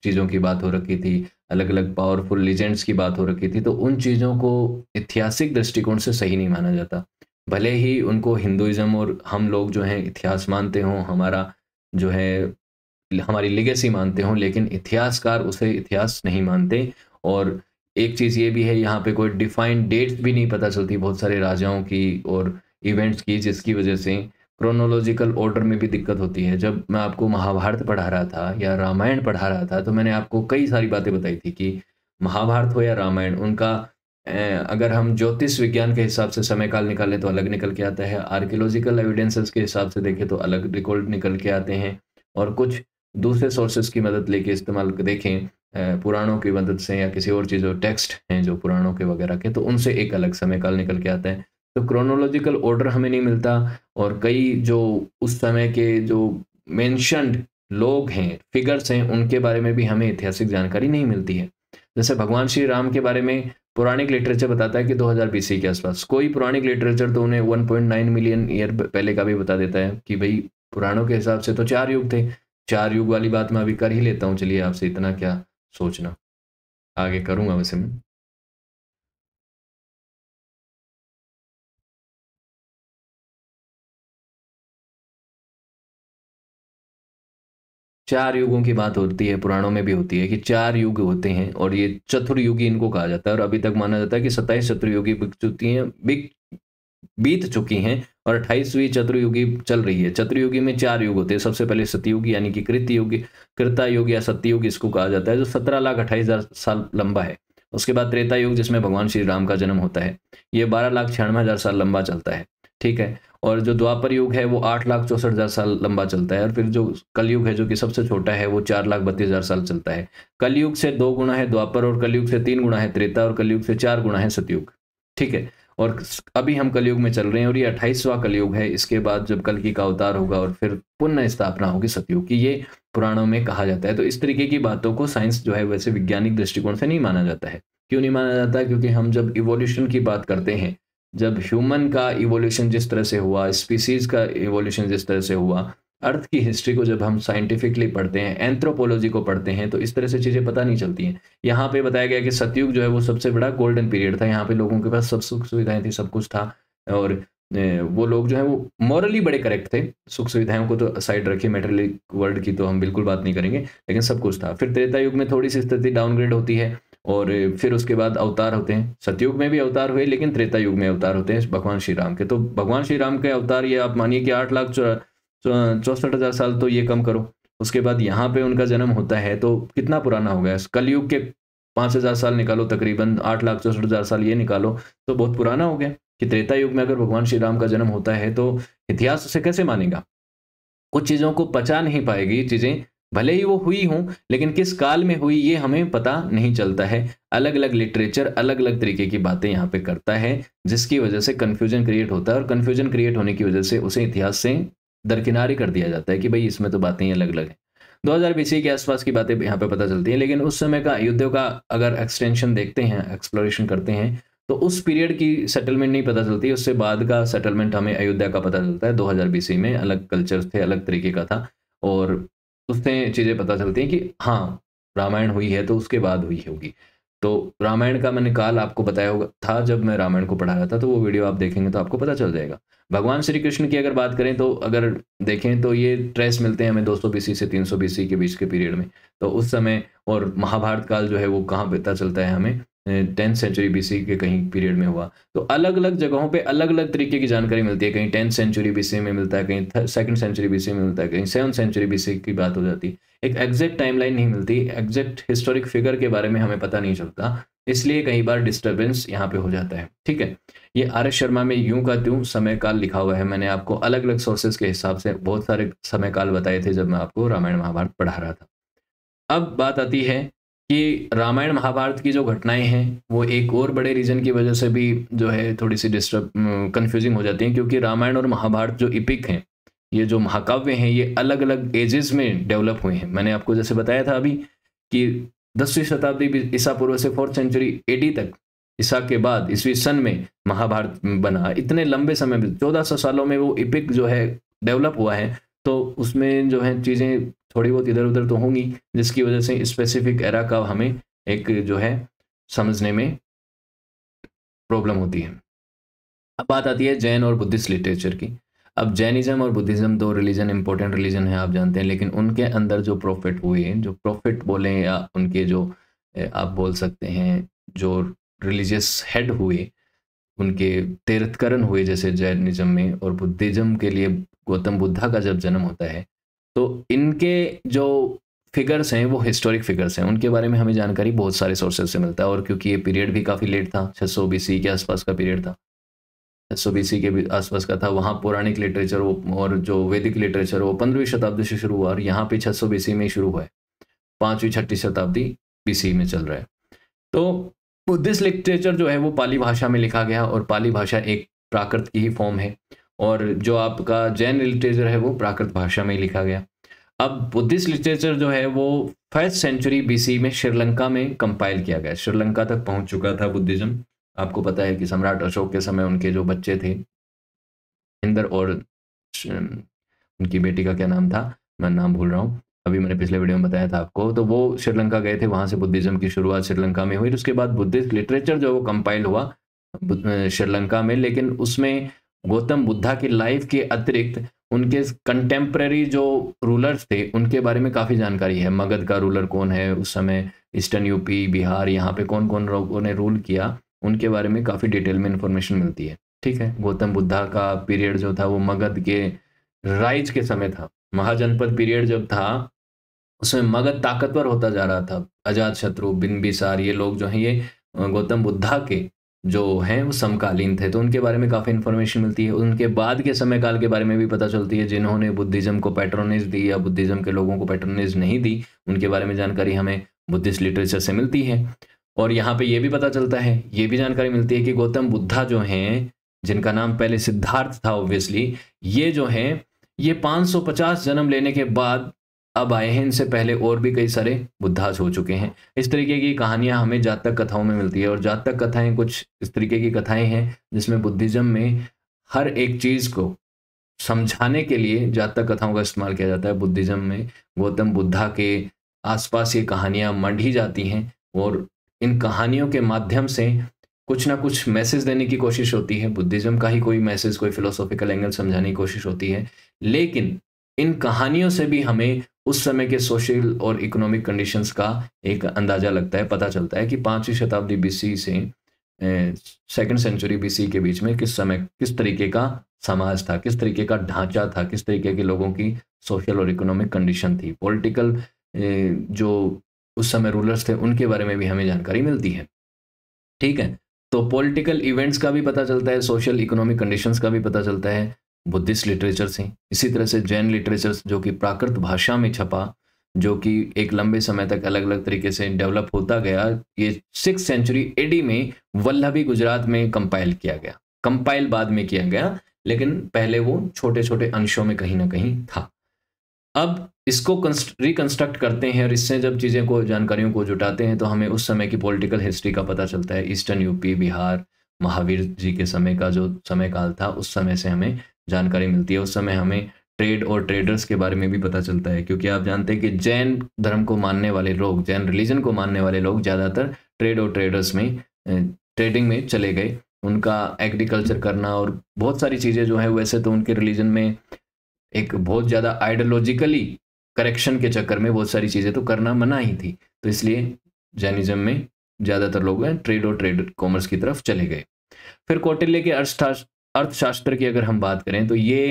Speaker 1: चीज़ों की बात हो रखी थी अलग अलग पावरफुल लीजेंड्स की बात हो रखी थी तो उन चीज़ों को ऐतिहासिक दृष्टिकोण से सही नहीं माना जाता भले ही उनको हिंदुज़म और हम लोग जो हैं इतिहास मानते हों हमारा जो है हमारी लिगेसी मानते हों लेकिन इतिहासकार उसे इतिहास नहीं मानते और एक चीज़ ये भी है यहाँ पे कोई डिफाइंड डेट्स भी नहीं पता चलती बहुत सारे राजाओं की और इवेंट्स की जिसकी वजह से क्रोनोलॉजिकल ऑर्डर में भी दिक्कत होती है जब मैं आपको महाभारत पढ़ा रहा था या रामायण पढ़ा रहा था तो मैंने आपको कई सारी बातें बताई थी कि महाभारत हो या रामायण उनका अगर हम ज्योतिष विज्ञान के हिसाब से समय काल निकालें तो अलग निकल के आता है आर्कियोलॉजिकल एविडेंसेस के हिसाब से देखें तो अलग रिकॉर्ड निकल के आते हैं और कुछ दूसरे सोर्सेज की मदद लेके इस्तेमाल देखें पुराणों की मदद से या किसी और चीज़ों टेक्स्ट हैं जो पुराणों के वगैरह के तो उनसे एक अलग समय काल निकल के आता है तो क्रोनोलॉजिकल ऑर्डर हमें नहीं मिलता और कई जो उस समय के जो मैंशनड लोग हैं फिगर्स हैं उनके बारे में भी हमें ऐतिहासिक जानकारी नहीं मिलती है जैसे भगवान श्री राम के बारे में पौराणिक लिटरेचर बताता है कि 2000 बीसी के आसपास कोई पौराणिक लिटरेचर तो उन्हें 1.9 मिलियन ईयर पहले का भी बता देता है कि भाई पुराणों के हिसाब से तो चार युग थे चार युग वाली बात मैं अभी कर ही लेता हूँ चलिए आपसे इतना क्या सोचना आगे करूंगा वैसे मैं चार युगों की बात होती है पुराणों में भी होती है कि चार युग होते हैं और ये चतुर्युगी इनको कहा जाता है और अभी तक माना जाता है कि सत्ताईस चतुर्युगी बिक चुकी हैं बिक बीत चुकी हैं और अट्ठाईसवीं चतुर्युगी चल रही है चतुर्युगी में चार युग होते हैं सबसे पहले सतयुगी यानी कि कृत युग कृता युग या सत्ययुग इसको कहा जाता है जो सत्रह लाख अट्ठाईस हजार साल लंबा है उसके बाद त्रेता युग जिसमें भगवान श्री राम का जन्म होता है ये बारह लाख छियानवे हजार साल लंबा चलता है ठीक है और जो द्वापर युग है वो आठ लाख चौसठ हजार साल लंबा चलता है और फिर जो कलयुग है जो कि सबसे छोटा है वो चार लाख बत्तीस हजार साल चलता है कलयुग से दो गुणा है द्वापर और कलयुग से तीन गुणा है त्रेता और कलयुग से चार गुणा है सतयुग ठीक है और अभी हम कलयुग में चल रहे हैं और ये अट्ठाईसवा कलयुग है इसके बाद जब कल की का अवतार होगा और फिर पुनः स्थापना होगी सतयुग की ये पुराणों में कहा जाता है तो इस तरीके की बातों को साइंस जो है वैसे वैज्ञानिक दृष्टिकोण से नहीं माना जाता है क्यों नहीं माना जाता क्योंकि हम जब इवोल्यूशन की बात करते हैं जब ह्यूमन का इवोल्यूशन जिस तरह से हुआ स्पीसीज का इवोल्यूशन जिस तरह से हुआ अर्थ की हिस्ट्री को जब हम साइंटिफिकली पढ़ते हैं एंथ्रोपोलॉजी को पढ़ते हैं तो इस तरह से चीज़ें पता नहीं चलती हैं यहाँ पे बताया गया कि सतयुग जो है वो सबसे बड़ा गोल्डन पीरियड था यहाँ पे लोगों के पास सब सुख सुविधाएं थी सब कुछ था और वो लोग जो है वो मॉरली बड़े करेक्ट थे सुख सुविधाओं को तो साइड रखिए मेटेरियल वर्ल्ड की तो हम बिल्कुल बात नहीं करेंगे लेकिन सब कुछ था फिर त्रेता युग में थोड़ी सी स्थिति डाउनग्रेड होती है और फिर उसके बाद अवतार होते हैं सतयुग में भी अवतार हुए लेकिन त्रेता युग में अवतार होते हैं भगवान श्री राम के तो भगवान श्री राम के अवतार ये आप मानिए कि आठ लाख तो, चौसठ हज़ार साल तो ये कम करो उसके बाद यहाँ पे उनका जन्म होता है तो कितना पुराना हो गया कलयुग के पाँच हज़ार साल निकालो तकरीबन आठ लाख चौसठ हज़ार साल ये निकालो तो बहुत पुराना हो गया कि त्रेता युग में अगर भगवान श्री राम का जन्म होता है तो इतिहास उसे कैसे मानेगा कुछ चीज़ों को पचा नहीं पाएगी चीज़ें भले ही वो हुई हों लेकिन किस काल में हुई ये हमें पता नहीं चलता है अलग अलग लिटरेचर अलग अलग तरीके की बातें यहाँ पे करता है जिसकी वजह से कन्फ्यूजन क्रिएट होता है और कन्फ्यूजन क्रिएट होने की वजह से उसे इतिहास से दरकिनारे कर दिया जाता है कि भाई इसमें तो बातें अलग अलग हैं दो हज़ार बीस के आसपास की बातें यहाँ पे पता चलती हैं लेकिन उस समय का अयोध्या का अगर एक्सटेंशन देखते हैं एक्सप्लोरेशन करते हैं तो उस पीरियड की सेटलमेंट नहीं पता चलती उससे बाद का सेटलमेंट हमें अयोध्या का पता चलता है दो हज़ार में अलग कल्चर थे अलग तरीके का था और उससे चीज़ें पता चलती हैं कि हाँ रामायण हुई है तो उसके बाद हुई होगी तो रामायण का मैंने काल आपको बताया होगा था जब मैं रामायण को पढ़ा रहा था तो वो वीडियो आप देखेंगे तो आपको पता चल जाएगा भगवान श्री कृष्ण की अगर बात करें तो अगर देखें तो ये ट्रेस मिलते हैं हमें 200 सौ से 300 सौ के बीच के पीरियड में तो उस समय और महाभारत काल जो है वो कहाँ पता चलता है हमें टेंथ सेंचुरी बीसी के कहीं पीरियड में हुआ तो अलग अलग जगहों पे अलग अलग तरीके की जानकारी मिलती है कहीं टेंथ सेंचुरी बीसी में मिलता है कहीं सेकंड सेंचुरी बीसी में मिलता है कहीं सेवन सेंचुरी बीसी की बात हो जाती है एक एग्जैक्ट टाइमलाइन नहीं मिलती एग्जैक्ट हिस्टोरिक फिगर के बारे में हमें पता नहीं चलता इसलिए कई बार डिस्टर्बेंस यहाँ पे हो जाता है ठीक है ये आर एस शर्मा में यूं का त्यों समय काल लिखा हुआ है मैंने आपको अलग अलग सोर्सेज के हिसाब से बहुत सारे समय काल बताए थे जब मैं आपको रामायण महाभारत पढ़ा रहा था अब बात आती है कि रामायण महाभारत की जो घटनाएं हैं वो एक और बड़े रीजन की वजह से भी जो है थोड़ी सी डिस्टर्ब कन्फ्यूजिंग हो जाती है क्योंकि रामायण और महाभारत जो इपिक हैं ये जो महाकाव्य हैं ये अलग अलग एजेस में डेवलप हुए हैं मैंने आपको जैसे बताया था अभी कि दसवीं शताब्दी ईसा पूर्व से फोर्थ सेंचुरी एडी तक ईसा के बाद ईस्वी सन में महाभारत बना इतने लंबे समय में चौदह सौ सालों में वो इपिक जो है डेवलप हुआ है तो उसमें जो है चीज़ें थोड़ी बहुत इधर उधर तो होंगी जिसकी वजह से स्पेसिफिक एरा का हमें एक जो है समझने में प्रॉब्लम होती है अब बात आती है जैन और बुद्धिस्ट लिटरेचर की अब जैनिज्म और बुद्धिज्म दो रिलीजन इंपॉर्टेंट रिलीजन है आप जानते हैं लेकिन उनके अंदर जो प्रॉफिट हुए जो प्रॉफिट बोले या उनके जो आप बोल सकते हैं जो रिलीजियस हेड हुए उनके तीर्थकरण हुए जैसे जैनिज्म में और बुद्धिज्म के लिए गौतम बुद्धा का जब जन्म होता है तो इनके जो फिगर्स हैं वो हिस्टोरिक फिगर्स हैं उनके बारे में हमें जानकारी बहुत सारे सोर्सेज से मिलता है और क्योंकि ये पीरियड भी काफ़ी लेट था छः सौ बीसी के आसपास का पीरियड था छः सौ बीसी के आसपास का था वहाँ पौराणिक लिटरेचर वो और जो वैदिक लिटरेचर वो पंद्रहवीं शताब्दी से शुरू हुआ और यहाँ पे छः सौ बीसी में शुरू हुआ है पाँचवीं छठी शताब्दी बी में चल रहा है तो बुद्धिस्ट लिटरेचर जो है वो पाली भाषा में लिखा गया और पाली भाषा एक प्राकृत की ही फॉर्म है और जो आपका जैन लिटरेचर है वो प्राकृत भाषा में ही लिखा गया अब बुद्धिस्ट लिटरेचर जो है वो फर्स्ट सेंचुरी बीसी में श्रीलंका में कंपाइल किया गया श्रीलंका तक पहुंच चुका था बुद्धिज्म आपको पता है कि सम्राट अशोक के समय उनके जो बच्चे थे इंदर और उनकी बेटी का क्या नाम था मैं नाम भूल रहा हूँ अभी मैंने पिछले वीडियो में बताया था आपको तो वो श्रीलंका गए थे वहाँ से बुद्धिज्म की शुरुआत श्रीलंका में हुई उसके बाद बुद्धिस्ट लिटरेचर जो वो कंपाइल हुआ श्रीलंका में लेकिन उसमें गौतम बुद्धा की लाइफ के अतिरिक्त उनके कंटेम्प्रेरी जो रूलर्स थे उनके बारे में काफ़ी जानकारी है मगध का रूलर कौन है उस समय ईस्टर्न यूपी बिहार यहाँ पे कौन कौन लोगों ने रूल किया उनके बारे में काफ़ी डिटेल में इंफॉर्मेशन मिलती है ठीक है गौतम बुद्धा का पीरियड जो था वो मगध के राइज के समय था महाजनपद पीरियड जब था उसमें मगध ताकतवर होता जा रहा था अजात शत्रु बिन बिसार ये लोग जो हैं ये गौतम बुद्धा के जो हैं वो समकालीन थे तो उनके बारे में काफ़ी इन्फॉर्मेशन मिलती है उनके बाद के समय काल के बारे में भी पता चलती है जिन्होंने बुद्धिज़्म को पैट्रोनेज दी या बुद्धिज़्म के लोगों को पैट्रोनेज नहीं दी उनके बारे में जानकारी हमें बुद्धिस्ट लिटरेचर से मिलती है और यहाँ पे ये भी पता चलता है ये भी जानकारी मिलती है कि गौतम बुद्धा जो हैं जिनका नाम पहले सिद्धार्थ था ऑब्वियसली ये जो हैं ये 550 जन्म लेने के बाद अब आए हैं इनसे पहले और भी कई सारे बुद्धास हो चुके हैं इस तरीके की कहानियां हमें जातक कथाओं में मिलती है और जातक कथाएं कुछ इस तरीके की कथाएं हैं जिसमें बुद्धिज्म में हर एक चीज़ को समझाने के लिए जातक कथाओं का इस्तेमाल किया जाता है बुद्धिज्म में गौतम बुद्धा के आसपास ये कहानियाँ मंडी जाती हैं और इन कहानियों के माध्यम से कुछ ना कुछ मैसेज देने की कोशिश होती है बुद्धिज्म का ही कोई मैसेज कोई फिलोसॉफिकल एंगल समझाने की कोशिश होती है लेकिन इन कहानियों से भी हमें उस समय के सोशल और इकोनॉमिक कंडीशंस का एक अंदाज़ा लगता है पता चलता है कि पाँचवीं शताब्दी बीसी से सेकेंड सेंचुरी बीसी के बीच में किस समय किस तरीके का समाज था किस तरीके का ढांचा था किस तरीके के लोगों की सोशल और इकोनॉमिक कंडीशन थी पॉलिटिकल जो उस समय रूलर्स थे उनके बारे में भी हमें जानकारी मिलती है ठीक है तो पॉलिटिकल इवेंट्स का भी पता चलता है सोशल इकोनॉमिक कंडीशंस का भी पता चलता है बुद्धिस्ट लिटरेचर से इसी तरह से जैन लिटरेचर जो कि प्राकृत भाषा में छपा जो कि एक लंबे समय तक अलग अलग तरीके से डेवलप होता गया ये सिक्स सेंचुरी एडी में वल्लभी गुजरात में कंपाइल किया गया कंपाइल बाद में किया गया लेकिन पहले वो छोटे छोटे अंशों में कहीं ना कहीं था अब इसको रिकंस्ट्रक्ट करते हैं और इससे जब चीज़ें को जानकारियों को जुटाते हैं तो हमें उस समय की पॉलिटिकल हिस्ट्री का पता चलता है ईस्टर्न यूपी बिहार महावीर जी के समय का जो समय काल था उस समय से हमें जानकारी मिलती है उस समय हमें ट्रेड और ट्रेडर्स के बारे में भी पता चलता है क्योंकि आप जानते हैं कि जैन धर्म को मानने वाले लोग जैन रिलीजन को मानने वाले लोग ज़्यादातर ट्रेड और ट्रेडर्स में ट्रेडिंग में चले गए उनका एग्रीकल्चर करना और बहुत सारी चीज़ें जो हैं वैसे तो उनके रिलीजन में एक बहुत ज़्यादा आइडियोलॉजिकली करेक्शन के चक्कर में बहुत सारी चीज़ें तो करना मना ही थी तो इसलिए जैनिज्म में ज़्यादातर लोग हैं ट्रेड और ट्रेड कॉमर्स की तरफ चले गए फिर कौटिल्य के अर्थशास्त्र अर्थशास्त्र की अगर हम बात करें तो ये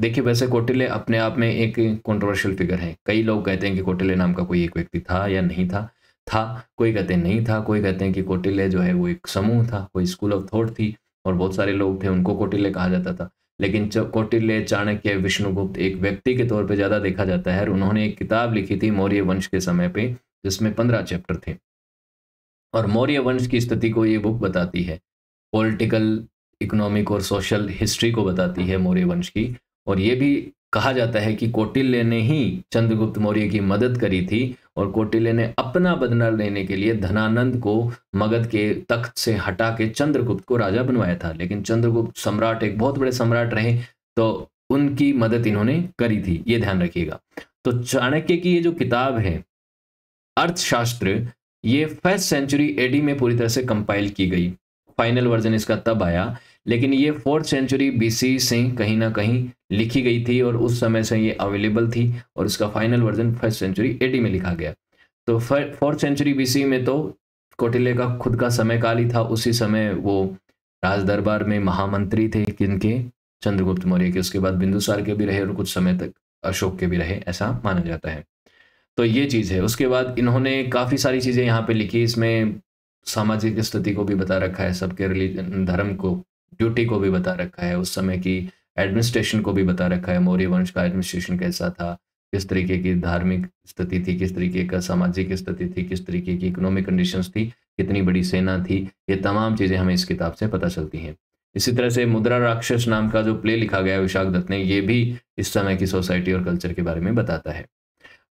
Speaker 1: देखिए वैसे कोटिले अपने आप में एक कंट्रोवर्शियल फिगर है कई लोग कहते हैं कि कोटिले नाम का कोई एक व्यक्ति था या नहीं था था कोई कहते हैं नहीं था कोई कहते हैं कि कोटिले जो है वो एक समूह था कोई स्कूल ऑफ थॉट थी और बहुत सारे लोग थे उनको कोटिले कहा जाता था लेकिन कौटिल्य चाणक्य विष्णुगुप्त एक व्यक्ति के तौर पर ज़्यादा देखा जाता है और उन्होंने एक किताब लिखी थी मौर्य वंश के समय पर जिसमें पंद्रह चैप्टर थे और मौर्य वंश की स्थिति को ये बुक बताती है पॉलिटिकल इकोनॉमिक और सोशल हिस्ट्री को बताती है मौर्य वंश की और ये भी कहा जाता है कि कोटिल्य ने ही चंद्रगुप्त मौर्य की मदद करी थी और कोटिल्य ने अपना बदनाम लेने के लिए धनानंद को मगध के तख्त से हटा के चंद्रगुप्त को राजा बनवाया था लेकिन चंद्रगुप्त सम्राट एक बहुत बड़े सम्राट रहे तो उनकी मदद इन्होंने करी थी ये ध्यान रखिएगा तो चाणक्य की ये जो किताब है अर्थशास्त्र ये फर्स्ट सेंचुरी एडी में पूरी तरह से कंपाइल की गई फाइनल वर्जन इसका तब आया लेकिन ये फोर्थ सेंचुरी बीसी से कहीं ना कहीं लिखी गई थी और उस समय से ये अवेलेबल थी और उसका final version first century AD में लिखा गया तो फोर्थ सेंचुरी बीसी में तो कोटिले का खुद का समय काल ही था उसी समय वो राज दरबार में महामंत्री थे किनके चंद्रगुप्त मौर्य के उसके बाद बिंदुसार के भी रहे और कुछ समय तक अशोक के भी रहे ऐसा माना जाता है तो ये चीज़ है उसके बाद इन्होंने काफ़ी सारी चीज़ें यहाँ पे लिखी इसमें सामाजिक स्थिति को भी बता रखा है सबके रिलीजन धर्म को ड्यूटी को भी बता रखा है उस समय की एडमिनिस्ट्रेशन को भी बता रखा है मौर्य वंश का एडमिनिस्ट्रेशन कैसा था किस तरीके की धार्मिक स्थिति थी किस तरीके का सामाजिक स्थिति थी किस तरीके की इकोनॉमिक कंडीशंस थी कितनी बड़ी सेना थी ये तमाम चीज़ें हमें इस किताब से पता चलती हैं इसी तरह से मुद्रा राक्षस नाम का जो प्ले लिखा गया विशाख दत्त ने यह भी इस समय की सोसाइटी और कल्चर के बारे में बताता है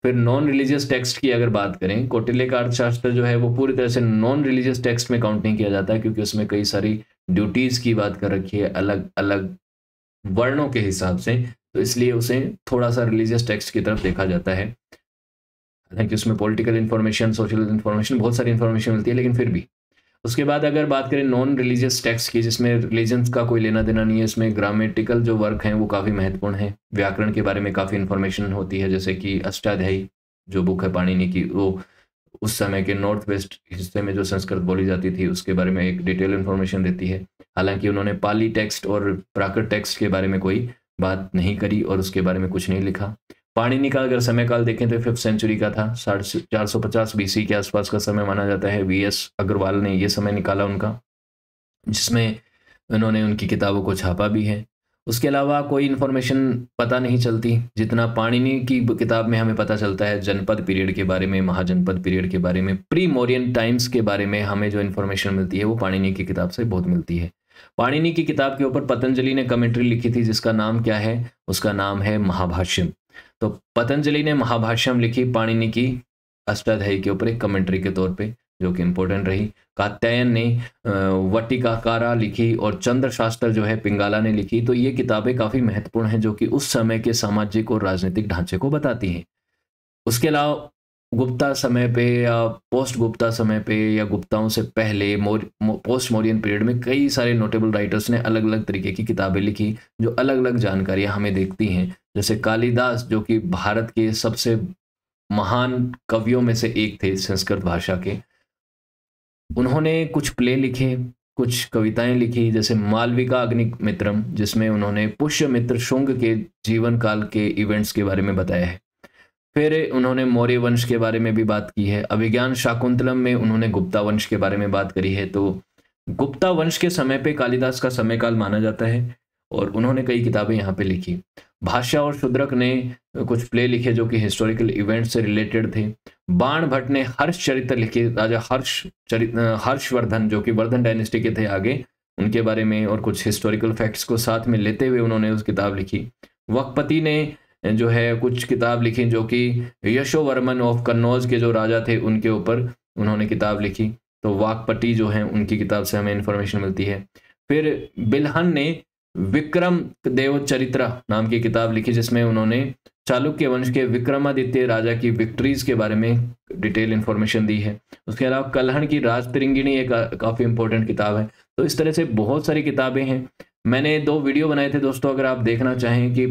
Speaker 1: फिर नॉन रिलीजियस टेक्स्ट की अगर बात करें कौटिल्य का अर्थशास्त्र जो है वो पूरी तरह से नॉन रिलीजियस टेक्स्ट में काउंट नहीं किया जाता है क्योंकि उसमें कई सारी ड्यूटीज की बात कर रखी है अलग अलग वर्णों के हिसाब से तो इसलिए उसे थोड़ा सा रिलीजियस टेक्स्ट की तरफ देखा जाता है हालांकि उसमें पॉलिटिकल इन्फॉर्मेशन सोशल इन्फॉर्मेशन बहुत सारी इन्फॉर्मेशन मिलती है लेकिन फिर भी उसके बाद अगर बात करें नॉन रिलीजियस टेक्स्ट की जिसमें रिलीजन्स का कोई लेना देना नहीं है इसमें ग्रामेटिकल जो वर्क हैं वो काफ़ी महत्वपूर्ण है व्याकरण के बारे में काफ़ी इन्फॉर्मेशन होती है जैसे कि अष्टाध्यायी जो बुक है पाणिनी की वो उस समय के नॉर्थ वेस्ट हिस्से में जो संस्कृत बोली जाती थी उसके बारे में एक डिटेल इन्फॉर्मेशन देती है हालांकि उन्होंने पाली टेक्स्ट और प्राकृत टेक्स्ट के बारे में कोई बात नहीं करी और उसके बारे में कुछ नहीं लिखा पाणिनि का अगर समय काल देखें तो फिफ्थ सेंचुरी का था साढ़े चार सौ पचास के आसपास का समय माना जाता है वी एस अग्रवाल ने यह समय निकाला उनका जिसमें उन्होंने उनकी किताबों को छापा भी है उसके अलावा कोई इन्फॉर्मेशन पता नहीं चलती जितना पाणिनि की किताब में हमें पता चलता है जनपद पीरियड के बारे में महाजनपद पीरियड के बारे में प्री मोरियन टाइम्स के बारे में हमें जो इन्फॉर्मेशन मिलती है वो पाणिनि की किताब से बहुत मिलती है पाणिनि की किताब के ऊपर पतंजलि ने कमेंट्री लिखी थी जिसका नाम क्या है उसका नाम है महाभाष्यम तो पतंजलि ने महाभाष्यम लिखी पाणिनि की अष्टाध्यायी के ऊपर एक कमेंट्री के तौर पर जो कि इम्पोर्टेंट रही कात्यायन ने वटिकाकारा लिखी और चंद्रशास्त्र जो है पिंगाला ने लिखी तो ये किताबें काफ़ी महत्वपूर्ण हैं जो कि उस समय के सामाजिक और राजनीतिक ढांचे को बताती हैं उसके अलावा गुप्ता समय पे या पोस्ट गुप्ता समय पे या गुप्ताओं से पहले मोर मो, पोस्ट मौर्यन पीरियड में कई सारे नोटेबल राइटर्स ने अलग अलग तरीके की किताबें लिखी जो अलग अलग जानकारियाँ हमें देखती हैं जैसे कालिदास जो कि भारत के सबसे महान कवियों में से एक थे संस्कृत भाषा के उन्होंने कुछ प्ले लिखे कुछ कविताएं लिखी जैसे मालविका अग्नि मित्रम जिसमें उन्होंने पुष्य मित्र शुंग के जीवन काल के इवेंट्स के बारे में बताया है फिर उन्होंने मौर्य वंश के बारे में भी बात की है अभिज्ञान शाकुंतलम में उन्होंने गुप्ता वंश के बारे में बात करी है तो गुप्ता वंश के समय पे कालिदास का समय काल माना जाता है और उन्होंने कई किताबें यहाँ पे लिखी भाषा और शुद्रक ने कुछ प्ले लिखे जो कि हिस्टोरिकल इवेंट से रिलेटेड थे बाण भट्ट ने हर्ष चरित्र लिखे राजा हर्ष चरित्र हर्षवर्धन जो कि वर्धन डायनेस्टी के थे आगे उनके बारे में और कुछ हिस्टोरिकल फैक्ट्स को साथ में लेते हुए उन्होंने उस किताब लिखी वक्पति ने जो है कुछ किताब लिखी जो कि यशोवर्मन ऑफ कन्नौज के जो राजा थे उनके ऊपर उन्होंने किताब लिखी तो वाकपटी जो है उनकी किताब से हमें इन्फॉर्मेशन मिलती है फिर बिलहन ने विक्रम देव चरित्र नाम की किताब लिखी जिसमें उन्होंने चालुक्य वंश के विक्रमादित्य राजा की विक्ट्रीज के बारे में डिटेल इन्फॉर्मेशन दी है उसके अलावा कलहण की राजतिरंगिणी एक काफ़ी इंपॉर्टेंट किताब है तो इस तरह से बहुत सारी किताबें हैं मैंने दो वीडियो बनाए थे दोस्तों अगर आप देखना चाहें कि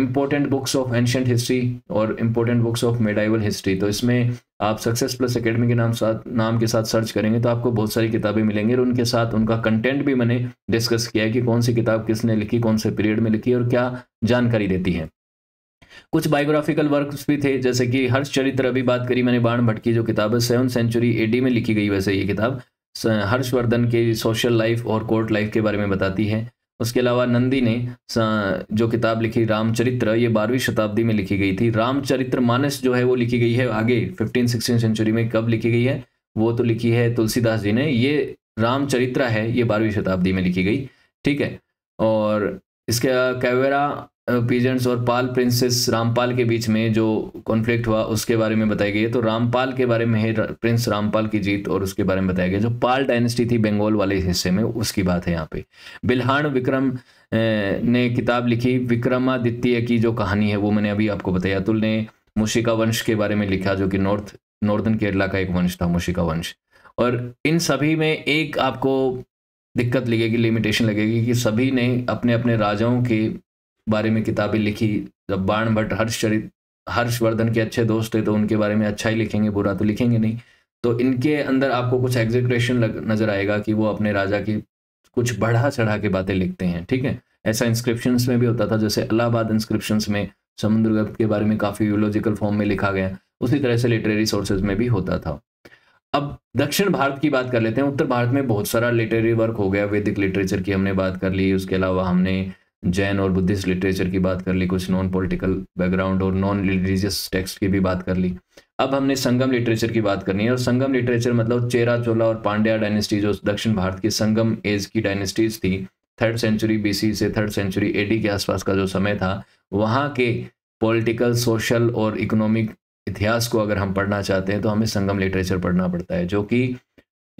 Speaker 1: important books of ancient history और important books of medieval history तो इसमें आप सक्सेस प्लस अकेडमी के नाम साथ नाम के साथ सर्च करेंगे तो आपको बहुत सारी किताबें मिलेंगी और उनके साथ उनका कंटेंट भी मैंने डिस्कस किया है कि कौन सी किताब किसने लिखी कौन से पीरियड में लिखी और क्या जानकारी देती है कुछ बायोग्राफिकल वर्क्स भी थे जैसे कि हर्ष चरित्र अभी बात करी मैंने बाण भट्ट की जो किताब है सेवन सेंचुरी एडी में लिखी गई वैसे ये किताब हर्षवर्धन के सोशल लाइफ और कोर्ट लाइफ के बारे में बताती है उसके अलावा नंदी ने जो किताब लिखी रामचरित्र ये बारहवीं शताब्दी में लिखी गई थी रामचरित्र मानस जो है वो लिखी गई है आगे फिफ्टीन सिक्सटीन सेंचुरी में कब लिखी गई है वो तो लिखी है तुलसीदास जी ने ये रामचरित्र है ये बारहवीं शताब्दी में लिखी गई ठीक है और इसके कैवेरा पीजेंट्स और पाल प्रिंसेस रामपाल के बीच में जो कॉन्फ्लिक्ट हुआ उसके बारे में बताई गई है तो रामपाल के बारे में है प्रिंस रामपाल की जीत और उसके बारे में बताया गया जो पाल डायनेस्टी थी बंगाल वाले हिस्से में उसकी बात है यहाँ पे बिल्हाण विक्रम ने किताब लिखी विक्रमादित्य की जो कहानी है वो मैंने अभी आपको बताया अतुल ने मुशिका वंश के बारे में लिखा जो कि नॉर्थ नॉर्दर्न केरला का एक वंश था मुशिका वंश और इन सभी में एक आपको दिक्कत लगेगी लिमिटेशन लगेगी कि सभी ने अपने अपने राजाओं के बारे में किताबें लिखी जब बाण भट्ट हर्षचरित हर्षवर्धन के अच्छे दोस्त थे तो उनके बारे में अच्छा ही लिखेंगे बुरा तो लिखेंगे नहीं तो इनके अंदर आपको कुछ एग्जिक्रेशन नजर आएगा कि वो अपने राजा की कुछ बढ़ा चढ़ा के बातें लिखते हैं ठीक है ऐसा इंस्क्रिप्शन में भी होता था जैसे अलाहाबाद इंस्क्रिप्शन में समुद्र के बारे में काफ़ी यूलॉजिकल फॉर्म में लिखा गया उसी तरह से लिटरेरी सोर्सेज में भी होता था अब दक्षिण भारत की बात कर लेते हैं उत्तर भारत में बहुत सारा लिटरेरी वर्क हो गया वैदिक लिटरेचर की हमने बात कर ली उसके अलावा हमने जैन और बुद्धिस्ट लिटरेचर की बात कर ली कुछ नॉन पॉलिटिकल बैकग्राउंड और नॉन रिलीजियस टेक्स्ट की भी बात कर ली अब हमने संगम लिटरेचर की बात करनी है और संगम लिटरेचर मतलब चेरा चोला और पांड्या डायनेस्टी जो दक्षिण भारत की संगम एज की डायनेस्टीज थी थर्ड सेंचुरी बीसी से थर्ड सेंचुरी एडी के आसपास का जो समय था वहाँ के पॉलिटिकल सोशल और इकोनॉमिक इतिहास को अगर हम पढ़ना चाहते हैं तो हमें संगम लिटरेचर पढ़ना पड़ता है जो कि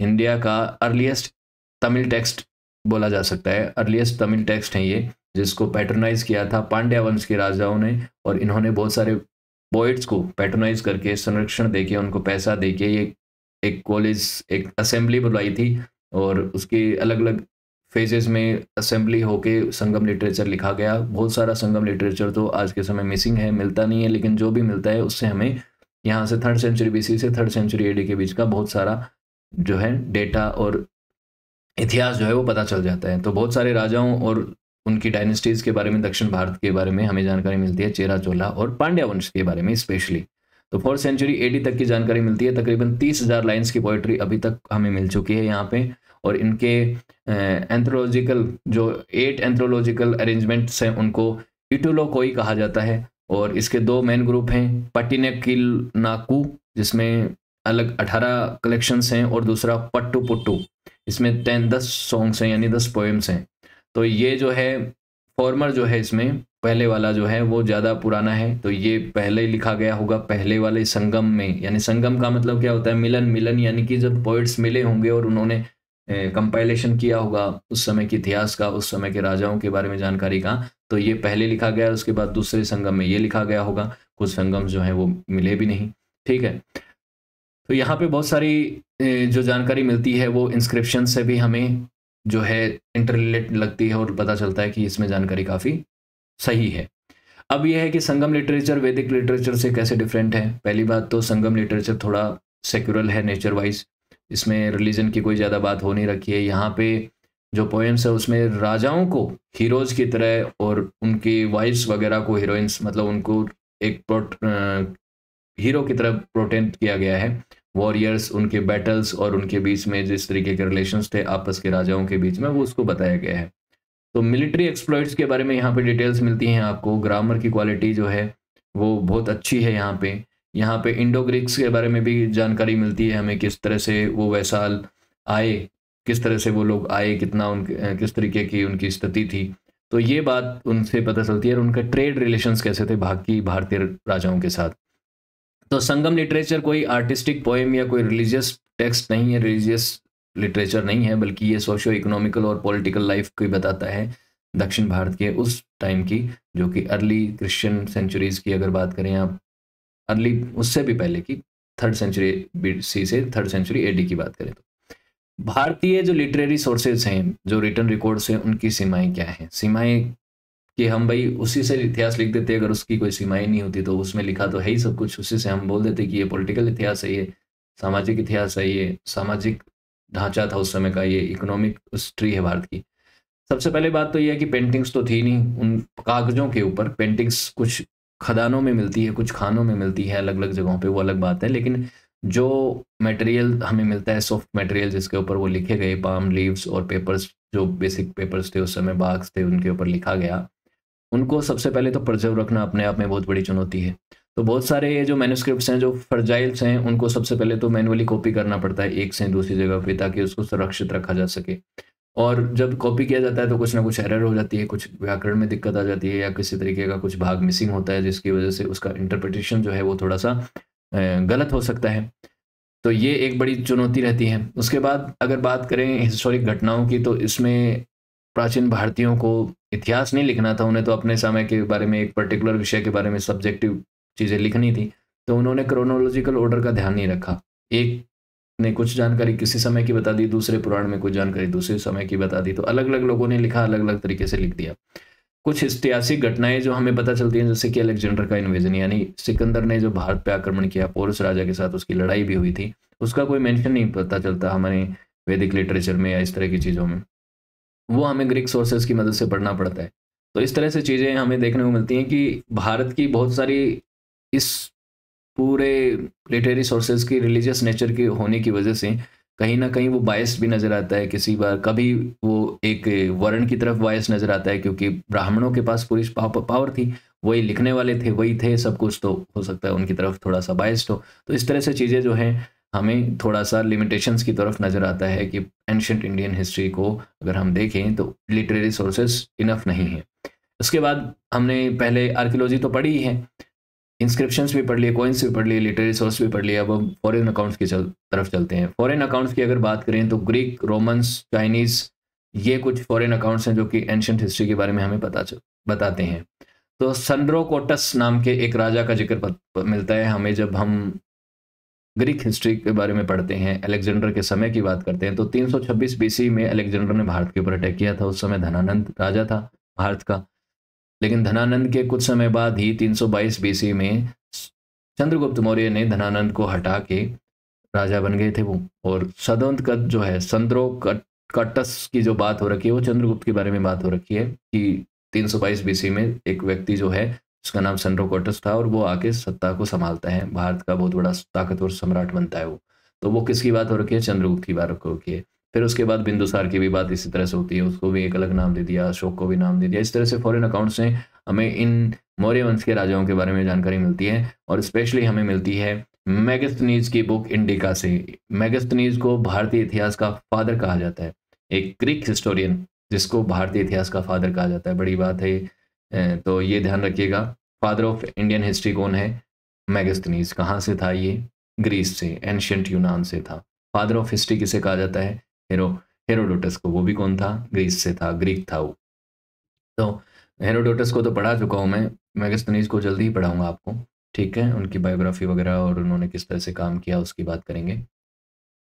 Speaker 1: इंडिया का अर्लीस्ट तमिल टेक्स्ट बोला जा सकता है अर्लीस्ट तमिल टेक्स्ट है ये जिसको पैटर्नाइज किया था पांड्या वंश के राजाओं ने और इन्होंने बहुत सारे पोइट्स को पैटर्नाइज करके संरक्षण देके उनको पैसा देके ये एक कॉलेज एक असेंबली बुलाई थी और उसके अलग अलग फेजेस में असेंबली होके संगम लिटरेचर लिखा गया बहुत सारा संगम लिटरेचर तो आज के समय मिसिंग है मिलता नहीं है लेकिन जो भी मिलता है उससे हमें यहाँ से थर्ड सेंचुरी बीसी से थर्ड सेंचुरी एडी के बीच का बहुत सारा जो है डेटा और इतिहास जो है वो पता चल जाता है तो बहुत सारे राजाओं और उनकी डायनेस्टीज़ के बारे में दक्षिण भारत के बारे में हमें जानकारी मिलती है चेरा चोला और पांड्या वंश के बारे में स्पेशली तो फोर्थ सेंचुरी एडी तक की जानकारी मिलती है तकरीबन तीस हज़ार लाइन्स की पोइट्री अभी तक हमें मिल चुकी है यहाँ पे और इनके एंथ्रोलॉजिकल जो एट एंथ्रोलॉजिकल अरेंजमेंट्स हैं उनको इटोलो कोई कहा जाता है और इसके दो मेन ग्रुप हैं पटिने किल नाकू जिसमें अलग अठारह कलेक्शंस हैं और दूसरा पट्टू पुट्टू इसमें टेन दस सॉन्ग्स हैं यानी दस पोएम्स हैं तो ये जो है फॉर्मर जो है इसमें पहले वाला जो है वो ज़्यादा पुराना है तो ये पहले लिखा गया होगा पहले वाले संगम में यानी संगम का मतलब क्या होता है मिलन मिलन यानी कि जब पोइट्स मिले होंगे और उन्होंने कंपाइलेशन किया होगा उस समय के इतिहास का उस समय के राजाओं के बारे में जानकारी का तो ये पहले लिखा गया उसके बाद दूसरे संगम में ये लिखा गया होगा कुछ संगम जो है वो मिले भी नहीं ठीक है तो यहाँ पे बहुत सारी जो जानकारी मिलती है वो इंस्क्रिप्शन से भी हमें जो है इंटरलेट लगती है और पता चलता है कि इसमें जानकारी काफ़ी सही है अब यह है कि संगम लिटरेचर वैदिक लिटरेचर से कैसे डिफरेंट है पहली बात तो संगम लिटरेचर थोड़ा सेक्यूरल है नेचर वाइज इसमें रिलीजन की कोई ज़्यादा बात हो नहीं रखी है यहाँ पे जो पोएम्स है उसमें राजाओं को हीरोज की तरह और उनकी वाइफ्स वगैरह को हीरोइंस मतलब उनको एक प्रोट हीरो की तरह प्रोटेंट किया गया है वॉरियर्स उनके बैटल्स और उनके बीच में जिस तरीके के रिलेशन थे आपस के राजाओं के बीच में वो उसको बताया गया है तो मिलिट्री एक्सप्लॉइट्स के बारे में यहाँ पे डिटेल्स मिलती हैं आपको ग्रामर की क्वालिटी जो है वो बहुत अच्छी है यहाँ पे यहाँ पे इंडो ग्रीक्स के बारे में भी जानकारी मिलती है हमें किस तरह से वो वैसाल आए किस तरह से वो लोग आए कितना उन किस तरीके की उनकी स्थिति थी तो ये बात उनसे पता चलती है और उनके ट्रेड रिलेशंस कैसे थे बाकी भारतीय राजाओं के साथ तो संगम लिटरेचर कोई आर्टिस्टिक पोएम या कोई रिलीजियस टेक्स्ट नहीं है रिलीजियस लिटरेचर नहीं है बल्कि ये सोशो इकोनॉमिकल और पॉलिटिकल लाइफ को बताता है दक्षिण भारत के उस टाइम की जो कि अर्ली क्रिश्चियन सेंचुरीज की अगर बात करें आप अर्ली उससे भी पहले की थर्ड सेंचुरी बी सी से थर्ड सेंचुरी एडी की बात करें तो भारतीय जो लिटरेरी सोर्सेज हैं जो रिटर्न रिकॉर्ड्स हैं उनकी सीमाएं क्या हैं सीमाएं कि हम भाई उसी से इतिहास लिख देते अगर उसकी कोई सीमाएं नहीं होती तो उसमें लिखा तो है ही सब कुछ उसी से हम बोल देते कि ये पॉलिटिकल इतिहास है ये सामाजिक इतिहास है ये सामाजिक ढांचा था उस समय का ये इकोनॉमिक हिस्ट्री है भारत की सबसे पहले बात तो ये है कि पेंटिंग्स तो थी नहीं उन कागजों के ऊपर पेंटिंग्स कुछ खदानों में मिलती है कुछ खानों में मिलती है अलग अलग जगहों पर वो अलग बात है लेकिन जो मटेरियल हमें मिलता है सॉफ्ट मटेरियल जिसके ऊपर वो लिखे गए पाम लीव्स और पेपर्स जो बेसिक पेपर्स थे उस समय बाग्स थे उनके ऊपर लिखा गया उनको सबसे पहले तो प्रजर्व रखना अपने आप में बहुत बड़ी चुनौती है तो बहुत सारे ये जो मैनुस्क्रिप्ट हैं जो फर्जाइल्स हैं उनको सबसे पहले तो मैनुअली कॉपी करना पड़ता है एक से दूसरी जगह पे ताकि उसको सुरक्षित रखा जा सके और जब कॉपी किया जाता है तो कुछ ना कुछ एरर हो जाती है कुछ व्याकरण में दिक्कत आ जाती है या किसी तरीके का कुछ भाग मिसिंग होता है जिसकी वजह से उसका इंटरप्रिटेशन जो है वो थोड़ा सा गलत हो सकता है तो ये एक बड़ी चुनौती रहती है उसके बाद अगर बात करें हिस्टोरिक घटनाओं की तो इसमें प्राचीन भारतीयों को इतिहास नहीं लिखना था उन्हें तो अपने समय के बारे में एक पर्टिकुलर विषय के बारे में सब्जेक्टिव चीज़ें लिखनी थी तो उन्होंने क्रोनोलॉजिकल ऑर्डर का ध्यान नहीं रखा एक ने कुछ जानकारी किसी समय की बता दी दूसरे पुराण में कुछ जानकारी दूसरे समय की बता दी तो अलग अलग लोगों ने लिखा अलग अलग तरीके से लिख दिया कुछ ऐतिहासिक घटनाएं जो हमें पता चलती हैं जैसे कि अलेक्जेंडर का इन्वेजन यानी सिकंदर ने जो भारत पे आक्रमण किया पोरस राजा के साथ उसकी लड़ाई भी हुई थी उसका कोई मेंशन नहीं पता चलता हमारे वैदिक लिटरेचर में या इस तरह की चीज़ों में वो हमें ग्रीक सोर्सेज की मदद से पढ़ना पड़ता है तो इस तरह से चीज़ें हमें देखने को मिलती हैं कि भारत की बहुत सारी इस पूरे लिटरेरी सोर्सेज की रिलीजियस नेचर के होने की वजह से कहीं ना कहीं वो बायस भी नज़र आता है किसी बार कभी वो एक वर्ण की तरफ बायस नज़र आता है क्योंकि ब्राह्मणों के पास पूरी पावर थी वही लिखने वाले थे वही थे सब कुछ तो हो सकता है उनकी तरफ थोड़ा सा बायस्ड हो तो इस तरह से चीज़ें जो हैं हमें थोड़ा सा लिमिटेशंस की तरफ नज़र आता है कि एंशंट इंडियन हिस्ट्री को अगर हम देखें तो लिटरेरी सोर्सेस इनफ नहीं है उसके बाद हमने पहले आर्कियोलॉजी तो पढ़ी ही है इंस्क्रिप्शंस भी पढ़ लिए कोइंस भी पढ़ लिए लिटरेरी सोर्स भी पढ़ लिए अब हम फॉरेन अकाउंट्स की तरफ चलते हैं फॉरन अकाउंट्स की अगर बात करें तो ग्रीक रोमन्स चाइनीज़ ये कुछ फॉरन अकाउंट्स हैं जो कि एंशंट हिस्ट्री के बारे में हमें पता बताते हैं तो सन्ड्रोकोटस नाम के एक राजा का जिक्र मिलता है हमें जब हम ग्रीक हिस्ट्री के बारे में पढ़ते हैं अलेक्जेंडर के समय की बात करते हैं तो 326 बीसी में अलेक्जेंडर ने भारत के ऊपर अटैक किया था उस समय धनानंद राजा था भारत का लेकिन धनानंद के कुछ समय बाद ही 322 बीसी में चंद्रगुप्त मौर्य ने धनानंद को हटा के राजा बन गए थे वो और सदोन्तकट जो है संद्रो कटस की जो बात हो रखी है वो चंद्रगुप्त के बारे में बात हो रखी है कि 322 सौ में एक व्यक्ति जो है उसका नाम सनरो कॉटस था और वो आके सत्ता को संभालता है भारत का बहुत बड़ा ताकतवर सम्राट बनता है वो तो वो किसकी बात हो रखी है चंद्रगुप्त की बात हो रखी है फिर उसके बाद बिंदुसार की भी बात इसी तरह से होती है उसको भी एक अलग नाम दे दिया अशोक को भी नाम दे दिया इस तरह से फॉरेन अकाउंट्स में हमें इन मौर्य वंश के राजाओं के बारे में जानकारी मिलती है और स्पेशली हमें मिलती है मैगस्तनीज की बुक इंडिका से मैगस्तनीज को भारतीय इतिहास का फादर कहा जाता है एक ग्रीक हिस्टोरियन जिसको भारतीय इतिहास का फादर कहा जाता है बड़ी बात है तो ये ध्यान रखिएगा फादर ऑफ इंडियन हिस्ट्री कौन है मैगस्तनीज कहाँ से था ये ग्रीस से एंशंट यूनान से था फादर ऑफ हिस्ट्री किसे कहा जाता है हेरो हेरोडोटस को वो भी कौन था ग्रीस से था ग्रीक था वो तो हेरोडोटस को तो पढ़ा चुका हूँ मैं मैगस्तनीज को जल्दी ही पढ़ाऊंगा आपको ठीक है उनकी बायोग्राफी वगैरह और उन्होंने किस तरह से काम किया उसकी बात करेंगे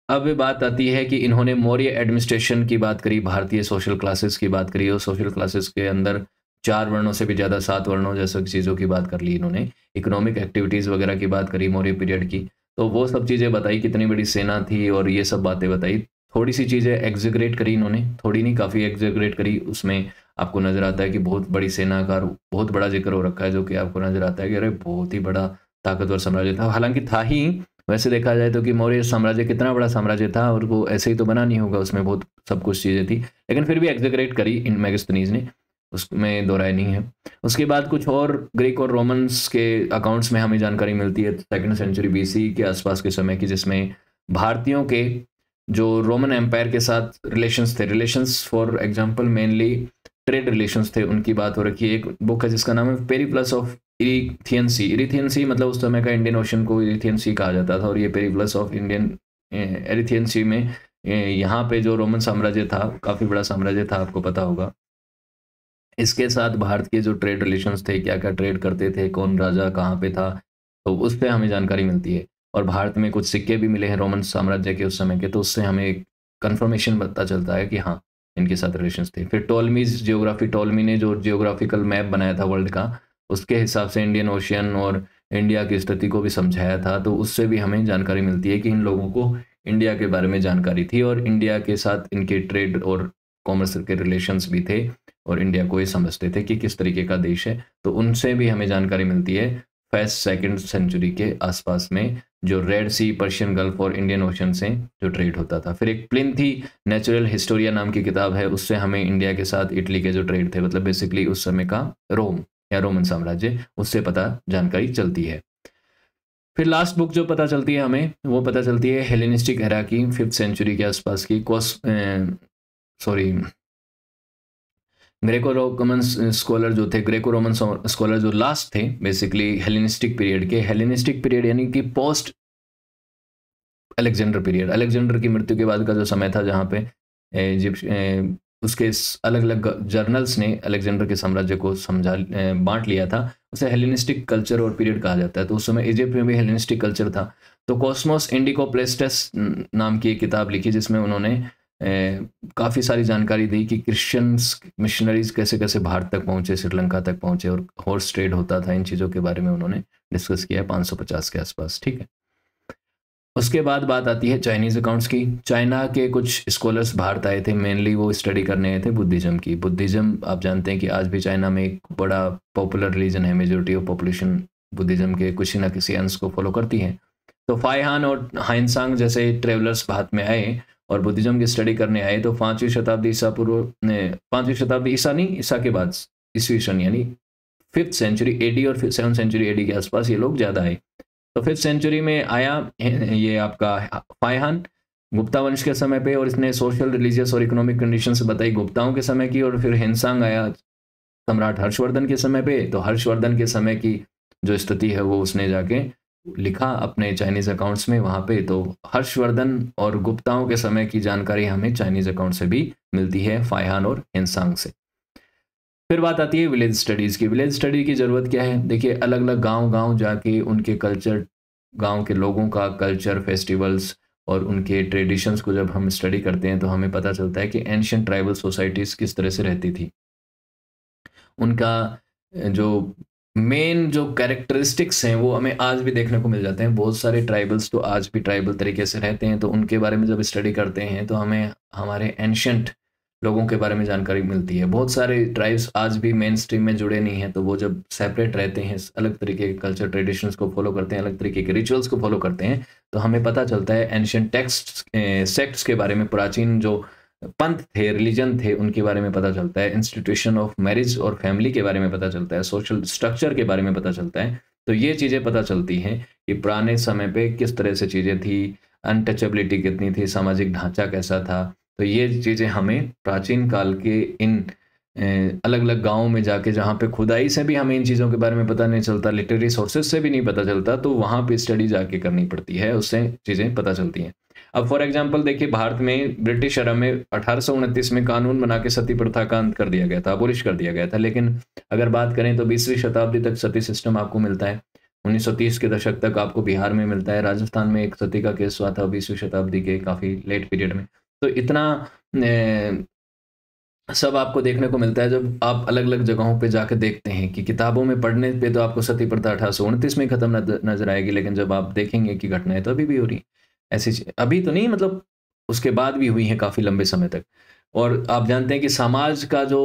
Speaker 1: अब बात आती है कि इन्होंने मौर्य एडमिनिस्ट्रेशन की बात करी भारतीय सोशल क्लासेस की बात करी और सोशल क्लासेस के अंदर चार वर्णों से भी ज़्यादा सात वर्णों जैसे चीज़ों की बात कर ली इन्होंने इकोनॉमिक एक्टिविटीज़ वगैरह की बात करी मौर्य पीरियड की तो वो सब चीज़ें बताई कितनी बड़ी सेना थी और ये सब बातें बताई थोड़ी सी चीज़ें एग्जिग्रेट करी इन्होंने थोड़ी नहीं काफ़ी एग्जिग्रेट करी उसमें आपको नज़र आता है कि बहुत बड़ी सेना का बहुत बड़ा जिक्र हो रखा है जो कि आपको नज़र आता है कि अरे बहुत ही बड़ा ताकतवर साम्राज्य था हालांकि था ही वैसे देखा जाए तो कि मौर्य साम्राज्य कितना बड़ा साम्राज्य था और वो ऐसे ही तो बना नहीं होगा उसमें बहुत सब कुछ चीज़ें थी लेकिन फिर भी एग्जिग्रेट करी इन मैगस्तनीज ने उसमें दो राय नहीं है उसके बाद कुछ और ग्रीक और रोमन्स के अकाउंट्स में हमें जानकारी मिलती है सेकेंड सेंचुरी बी के आसपास के समय की जिसमें भारतीयों के जो रोमन एम्पायर के साथ रिलेशंस थे relations for example mainly trade relations थे उनकी बात हो रखी है एक बुक है जिसका नाम है Periplus of Erythraean Sea Erythraean Sea मतलब उस समय का इंडियन ओशन को इरीथियनसी कहा जाता था और ये Periplus of Indian Erythraean Sea में यहाँ पे जो रोमन साम्राज्य था काफ़ी बड़ा साम्राज्य था आपको पता होगा इसके साथ भारत के जो ट्रेड रिलेशंस थे क्या क्या ट्रेड करते थे कौन राजा कहाँ पे था तो उस पर हमें जानकारी मिलती है और भारत में कुछ सिक्के भी मिले हैं रोमन साम्राज्य के उस समय के तो उससे हमें एक कन्फर्मेशन पता चलता है कि हाँ इनके साथ रिलेशन थे फिर टोलमीज जियोग्राफी टोलमी ने जो जियोग्राफिकल मैप बनाया था वर्ल्ड का उसके हिसाब से इंडियन ओशियन और इंडिया की स्थिति को भी समझाया था तो उससे भी हमें जानकारी मिलती है कि इन लोगों को इंडिया के बारे में जानकारी थी और इंडिया के साथ इनके ट्रेड और कॉमर्स के रिलेशंस भी थे और इंडिया को ये समझते थे कि किस तरीके का देश है तो उनसे भी हमें जानकारी मिलती है फर्स्ट सेकेंड सेंचुरी के आसपास में जो रेड सी पर्शियन गल्फ और इंडियन ओशन से जो ट्रेड होता था फिर एक प्लिन थी नेचुरल हिस्टोरिया नाम की किताब है उससे हमें इंडिया के साथ इटली के जो ट्रेड थे मतलब बेसिकली उस समय का रोम या रोमन साम्राज्य उससे पता जानकारी चलती है फिर लास्ट बुक जो पता चलती है हमें वो पता चलती है हेलिनिस्टिक एरा की फिफ्थ सेंचुरी के आसपास की cause sorry Greco Roman scholar जो थे ग्रेको रोमन स्कॉलर जो लास्ट थे बेसिकली हेलिनिस्टिक पीरियड के हेलिनिस्टिक पीरियड यानी कि पोस्ट अलेक्जेंडर पीरियड अलेक्जेंडर की मृत्यु के बाद का जो समय था जहाँ पे इजिप्ट उसके अलग अलग जर्नल्स ने अलेक्जेंडर के साम्राज्य को समझा बांट लिया था उसे हेलिनिस्टिक कल्चर और पीरियड कहा जाता है तो उस समय इजिप्ट में भी हेलिनिस्टिक कल्चर था तो कॉस्मोस इंडिकोप्लेस्टस नाम की एक किताब लिखी जिसमें उन्होंने काफ़ी सारी जानकारी दी कि क्रिश्चियंस मिशनरीज कैसे कैसे भारत तक पहुंचे श्रीलंका तक पहुंचे और हॉर्स ट्रेड होता था इन चीज़ों के बारे में उन्होंने डिस्कस किया है पाँच के आसपास ठीक है उसके बाद बात आती है चाइनीज़ अकाउंट्स की चाइना के कुछ स्कॉलर्स भारत आए थे मेनली वो स्टडी करने आए थे बुद्धिज़्म की बुद्धिज़्म आप जानते हैं कि आज भी चाइना में एक बड़ा पॉपुलर रिलीजन है मेजोरिटी ऑफ पॉपुलेशन बुद्धिज़्म के कुछ ना किसी अंश को फॉलो करती है तो फाइहान और हाइनसांग जैसे ट्रेवलर्स भारत में आए और बुद्धिज्म की स्टडी करने आए तो पाँचवीं शताब्दी ईसा पूर्व पांचवी शताब्दी ईसा नहीं ईसा के बाद ईस्वी सन यानी फिफ्थ सेंचुरी एडी और सेवन सेंचुरी एडी के आसपास ये लोग ज़्यादा आए तो फिफ्थ सेंचुरी में आया ये आपका फायहान गुप्ता वंश के समय पे और इसने सोशल रिलीजियस और इकोनॉमिक कंडीशन से बताई गुप्ताओं के समय की और फिर हिंसांग आया सम्राट हर्षवर्धन के समय पे तो हर्षवर्धन के समय की जो स्थिति है वो उसने जाके लिखा अपने चाइनीज अकाउंट्स में वहाँ पे तो हर्षवर्धन और गुप्ताओं के समय की जानकारी हमें चाइनीज अकाउंट से भी मिलती है फाइहान और हिंसांग से फिर बात आती है विलेज स्टडीज़ की विलेज स्टडी की ज़रूरत क्या है देखिए अलग अलग गांव गांव जाके उनके कल्चर गांव के लोगों का कल्चर फेस्टिवल्स और उनके ट्रेडिशंस को जब हम स्टडी करते हैं तो हमें पता चलता है कि एंशियंट ट्राइबल सोसाइटीज़ किस तरह से रहती थी उनका जो मेन जो कैरेक्टरिस्टिक्स हैं वो हमें आज भी देखने को मिल जाते हैं बहुत सारे ट्राइबल्स तो आज भी ट्राइबल तरीके से रहते हैं तो उनके बारे में जब स्टडी करते हैं तो हमें हमारे एंशंट लोगों के बारे में जानकारी मिलती है बहुत सारे ट्राइब्स आज भी मेन स्ट्रीम में जुड़े नहीं हैं तो वो जब सेपरेट रहते हैं अलग तरीके के कल्चर ट्रेडिशंस को फॉलो करते हैं अलग तरीके के रिचुअल्स को फॉलो करते हैं तो हमें पता चलता है एंशंट टेक्स्ट सेक्ट्स के बारे में प्राचीन जो पंथ थे रिलीजन थे उनके बारे में पता चलता है इंस्टीट्यूशन ऑफ मैरिज और फैमिली के बारे में पता चलता है सोशल स्ट्रक्चर के बारे में पता चलता है तो ये चीज़ें पता चलती हैं कि पुराने समय पे किस तरह से चीज़ें थी अनटचेबिलिटी कितनी थी सामाजिक ढांचा कैसा था तो ये चीज़ें हमें प्राचीन काल के इन अलग अलग गाँव में जाके जहाँ पे खुदाई से भी हमें इन चीज़ों के बारे में पता नहीं चलता लिटरेरी सोर्सेज से भी नहीं पता चलता तो वहाँ पे स्टडी जाके करनी पड़ती है उससे चीज़ें पता चलती हैं अब फॉर एग्जाम्पल देखिए भारत में ब्रिटिश अरब में अठारह में कानून बना के सती प्रथा का अंत कर दिया गया था अबोलिश कर दिया गया था लेकिन अगर बात करें तो बीसवीं शताब्दी तक सती सिस्टम आपको मिलता है 1930 के दशक तक आपको बिहार में मिलता है राजस्थान में एक सती का केस हुआ था बीसवीं शताब्दी के काफ़ी लेट पीरियड में तो इतना ए, सब आपको देखने को मिलता है जब आप अलग अलग जगहों पे जाके देखते हैं कि किताबों में पढ़ने पे तो आपको सती प्रथा अठारह में खत्म नजर आएगी लेकिन जब आप देखेंगे कि घटनाएं तो अभी भी हो रही ऐसी अभी तो नहीं मतलब उसके बाद भी हुई हैं काफ़ी लंबे समय तक और आप जानते हैं कि समाज का जो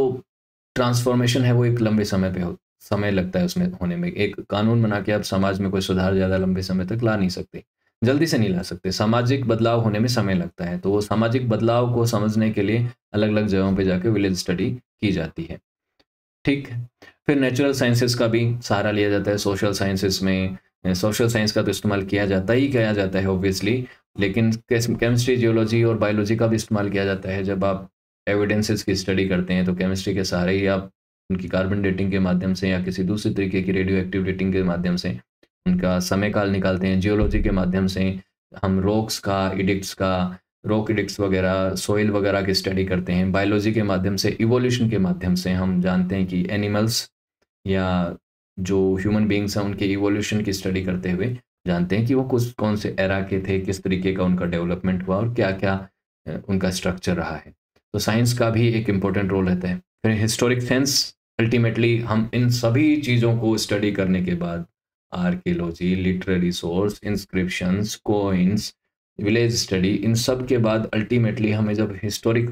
Speaker 1: ट्रांसफॉर्मेशन है वो एक लंबे समय पे हो समय लगता है उसमें होने में एक कानून बना के आप समाज में कोई सुधार ज़्यादा लंबे समय तक ला नहीं सकते जल्दी से नहीं ला सकते सामाजिक बदलाव होने में समय लगता है तो वो सामाजिक बदलाव को समझने के लिए अलग अलग जगहों पर जाके विलेज स्टडी की जाती है ठीक फिर नेचुरल साइंसेस का भी सहारा लिया जाता है सोशल साइंसेस में सोशल साइंस का तो इस्तेमाल किया जाता ही किया जाता है ऑब्वियसली लेकिन केमिस्ट्री जियोलॉजी और बायोलॉजी का भी इस्तेमाल किया जाता है जब आप एविडेंसेस की स्टडी करते हैं तो केमिस्ट्री के सहारे ही आप उनकी कार्बन डेटिंग के माध्यम से या किसी दूसरे तरीके की रेडियो एक्टिव डेटिंग के माध्यम से उनका समय काल निकालते हैं जियोलॉजी के माध्यम से हम रॉक्स का इडिक्ट्स का रोक इडिक्ट्स वगैरह सोइल वगैरह की स्टडी करते हैं बायोलॉजी के माध्यम से इवोल्यूशन के माध्यम से हम जानते हैं कि एनिमल्स या जो ह्यूमन बींग्स हैं उनके इवोल्यूशन की स्टडी करते हुए जानते हैं कि वो कुछ कौन से एरा के थे किस तरीके का उनका डेवलपमेंट हुआ और क्या क्या उनका स्ट्रक्चर रहा है तो साइंस का भी एक इम्पोर्टेंट रोल रहता है फिर हिस्टोरिक सेंस अल्टीमेटली हम इन सभी चीज़ों को स्टडी करने के बाद archaeology literary source inscriptions coins village study इन सब के बाद अल्टीमेटली हमें जब हिस्टोरिक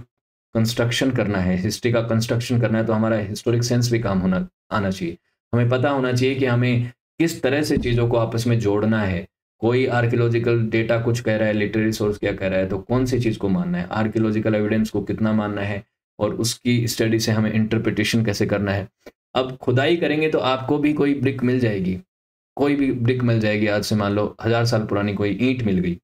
Speaker 1: कंस्ट्रक्शन करना है हिस्ट्री का कंस्ट्रक्शन करना है तो हमारा हिस्टोरिक सेंस भी काम होना आना चाहिए हमें पता होना चाहिए कि हमें किस तरह से चीज़ों को आपस में जोड़ना है कोई आर्कियोलॉजिकल डेटा कुछ कह रहा है लिटरेरी सोर्स क्या कह रहा है तो कौन सी चीज़ को मानना है आर्कियोलॉजिकल एविडेंस को कितना मानना है और उसकी स्टडी से हमें इंटरप्रिटेशन कैसे करना है अब खुदाई करेंगे तो आपको भी कोई ब्रिक मिल जाएगी कोई भी ब्रिक मिल जाएगी आज से मान लो हज़ार साल पुरानी कोई ईंट मिल गई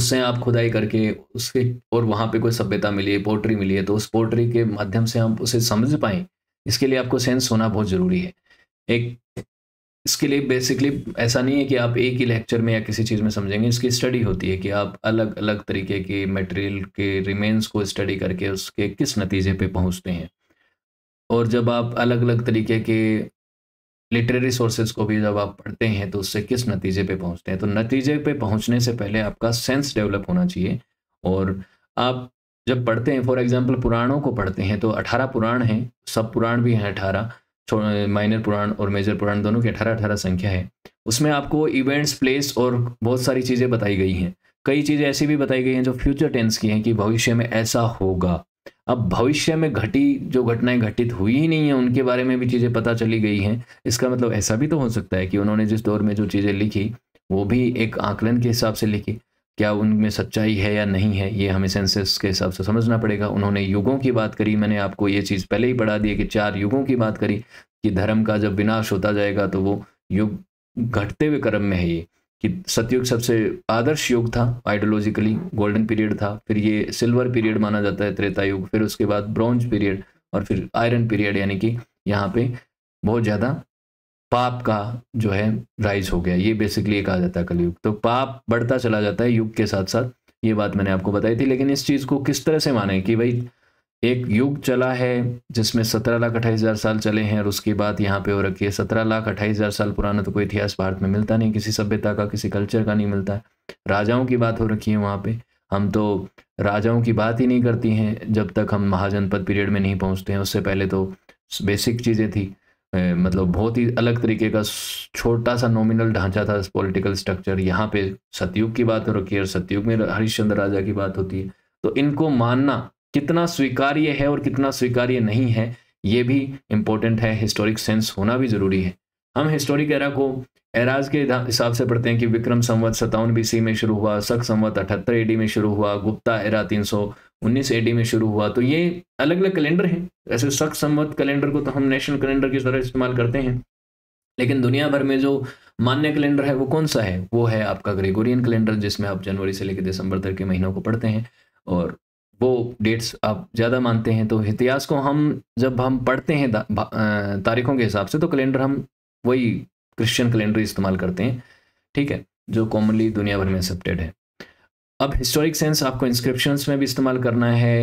Speaker 1: उससे आप खुदाई करके उसके और वहाँ पे कोई सभ्यता मिली है पोट्री मिली है तो उस पोट्री के माध्यम से हम उसे समझ पाए इसके लिए आपको सेंस होना बहुत ज़रूरी है एक इसके लिए बेसिकली ऐसा नहीं है कि आप एक ही लेक्चर में या किसी चीज़ में समझेंगे इसकी स्टडी होती है कि आप अलग अलग तरीके के मटेरियल के रिमेन्स को स्टडी करके उसके किस नतीजे पे पहुंचते हैं और जब आप अलग अलग तरीके के लिटरेरी सोर्सेज को भी जब आप पढ़ते हैं तो उससे किस नतीजे पे पहुंचते हैं तो नतीजे पे पहुंचने से पहले आपका सेंस डेवलप होना चाहिए और आप जब पढ़ते हैं फॉर एग्जाम्पल पुराणों को पढ़ते हैं तो अठारह पुराण हैं सब पुराण भी हैं अठारह माइनर पुराण और मेजर पुराण दोनों की अठारह अठारह संख्या है उसमें आपको इवेंट्स प्लेस और बहुत सारी चीज़ें बताई गई हैं कई चीज़ें ऐसी भी बताई गई हैं जो फ्यूचर टेंस की हैं कि भविष्य में ऐसा होगा अब भविष्य में घटी जो घटनाएं घटित हुई ही नहीं है उनके बारे में भी चीज़ें पता चली गई हैं इसका मतलब ऐसा भी तो हो सकता है कि उन्होंने जिस दौर में जो चीज़ें लिखी वो भी एक आकलन के हिसाब से लिखी क्या उनमें सच्चाई है या नहीं है ये हमें सेंसेस के हिसाब से समझना पड़ेगा उन्होंने युगों की बात करी मैंने आपको ये चीज़ पहले ही पढ़ा दी कि चार युगों की बात करी कि धर्म का जब विनाश होता जाएगा तो वो युग घटते हुए क्रम में है ये कि सतयुग सबसे आदर्श युग था आइडियोलॉजिकली गोल्डन पीरियड था फिर ये सिल्वर पीरियड माना जाता है त्रेता युग फिर उसके बाद ब्रॉन्ज पीरियड और फिर आयरन पीरियड यानी कि यहाँ पे बहुत ज़्यादा पाप का जो है राइज हो गया ये बेसिकली कहा जाता है कलयुग तो पाप बढ़ता चला जाता है युग के साथ साथ ये बात मैंने आपको बताई थी लेकिन इस चीज़ को किस तरह से माने कि भाई एक युग चला है जिसमें सत्रह लाख अट्ठाईस हज़ार साल चले हैं और उसकी बात यहाँ पे हो रखी है सत्रह लाख अट्ठाईस हज़ार साल पुराना तो कोई इतिहास भारत में मिलता नहीं किसी सभ्यता का किसी कल्चर का नहीं मिलता है राजाओं की बात हो रखी है वहाँ पे हम तो राजाओं की बात ही नहीं करती हैं जब तक हम महाजनपद पीरियड में नहीं पहुँचते हैं उससे पहले तो बेसिक चीज़ें थी मतलब बहुत ही अलग तरीके का छोटा सा नॉमिनल ढांचा था पॉलिटिकल स्ट्रक्चर यहाँ पे सतयुग की बात हो रखी है और सतयुग में हरिश्चंद्र राजा की बात होती है तो इनको मानना कितना स्वीकार्य है और कितना स्वीकार्य नहीं है ये भी इम्पोर्टेंट है हिस्टोरिक सेंस होना भी ज़रूरी है हम हिस्टोरिक एरा को एराज के हिसाब से पढ़ते हैं कि विक्रम संवत सत्तावन बीसी में शुरू हुआ सख संवत अठहत्तर एडी में शुरू हुआ गुप्ता एरा तीन सौ उन्नीस एडी में शुरू हुआ तो ये अलग अलग कैलेंडर हैं ऐसे सख्त संबद्ध कैलेंडर को तो हम नेशनल कैलेंडर की तरह इस्तेमाल करते हैं लेकिन दुनिया भर में जो मान्य कैलेंडर है वो कौन सा है वो है आपका ग्रेगोरियन कैलेंडर जिसमें आप जनवरी से लेकर दिसंबर तक के महीनों को पढ़ते हैं और वो डेट्स आप ज़्यादा मानते हैं तो इतिहास को हम जब हम पढ़ते हैं तारीखों के हिसाब से तो कैलेंडर हम वही क्रिश्चियन कैलेंडर इस्तेमाल करते हैं ठीक है जो कॉमनली दुनिया भर में एक्सेप्टेड है अब हिस्टोरिक सेंस आपको इंस्क्रिप्शंस में भी इस्तेमाल करना है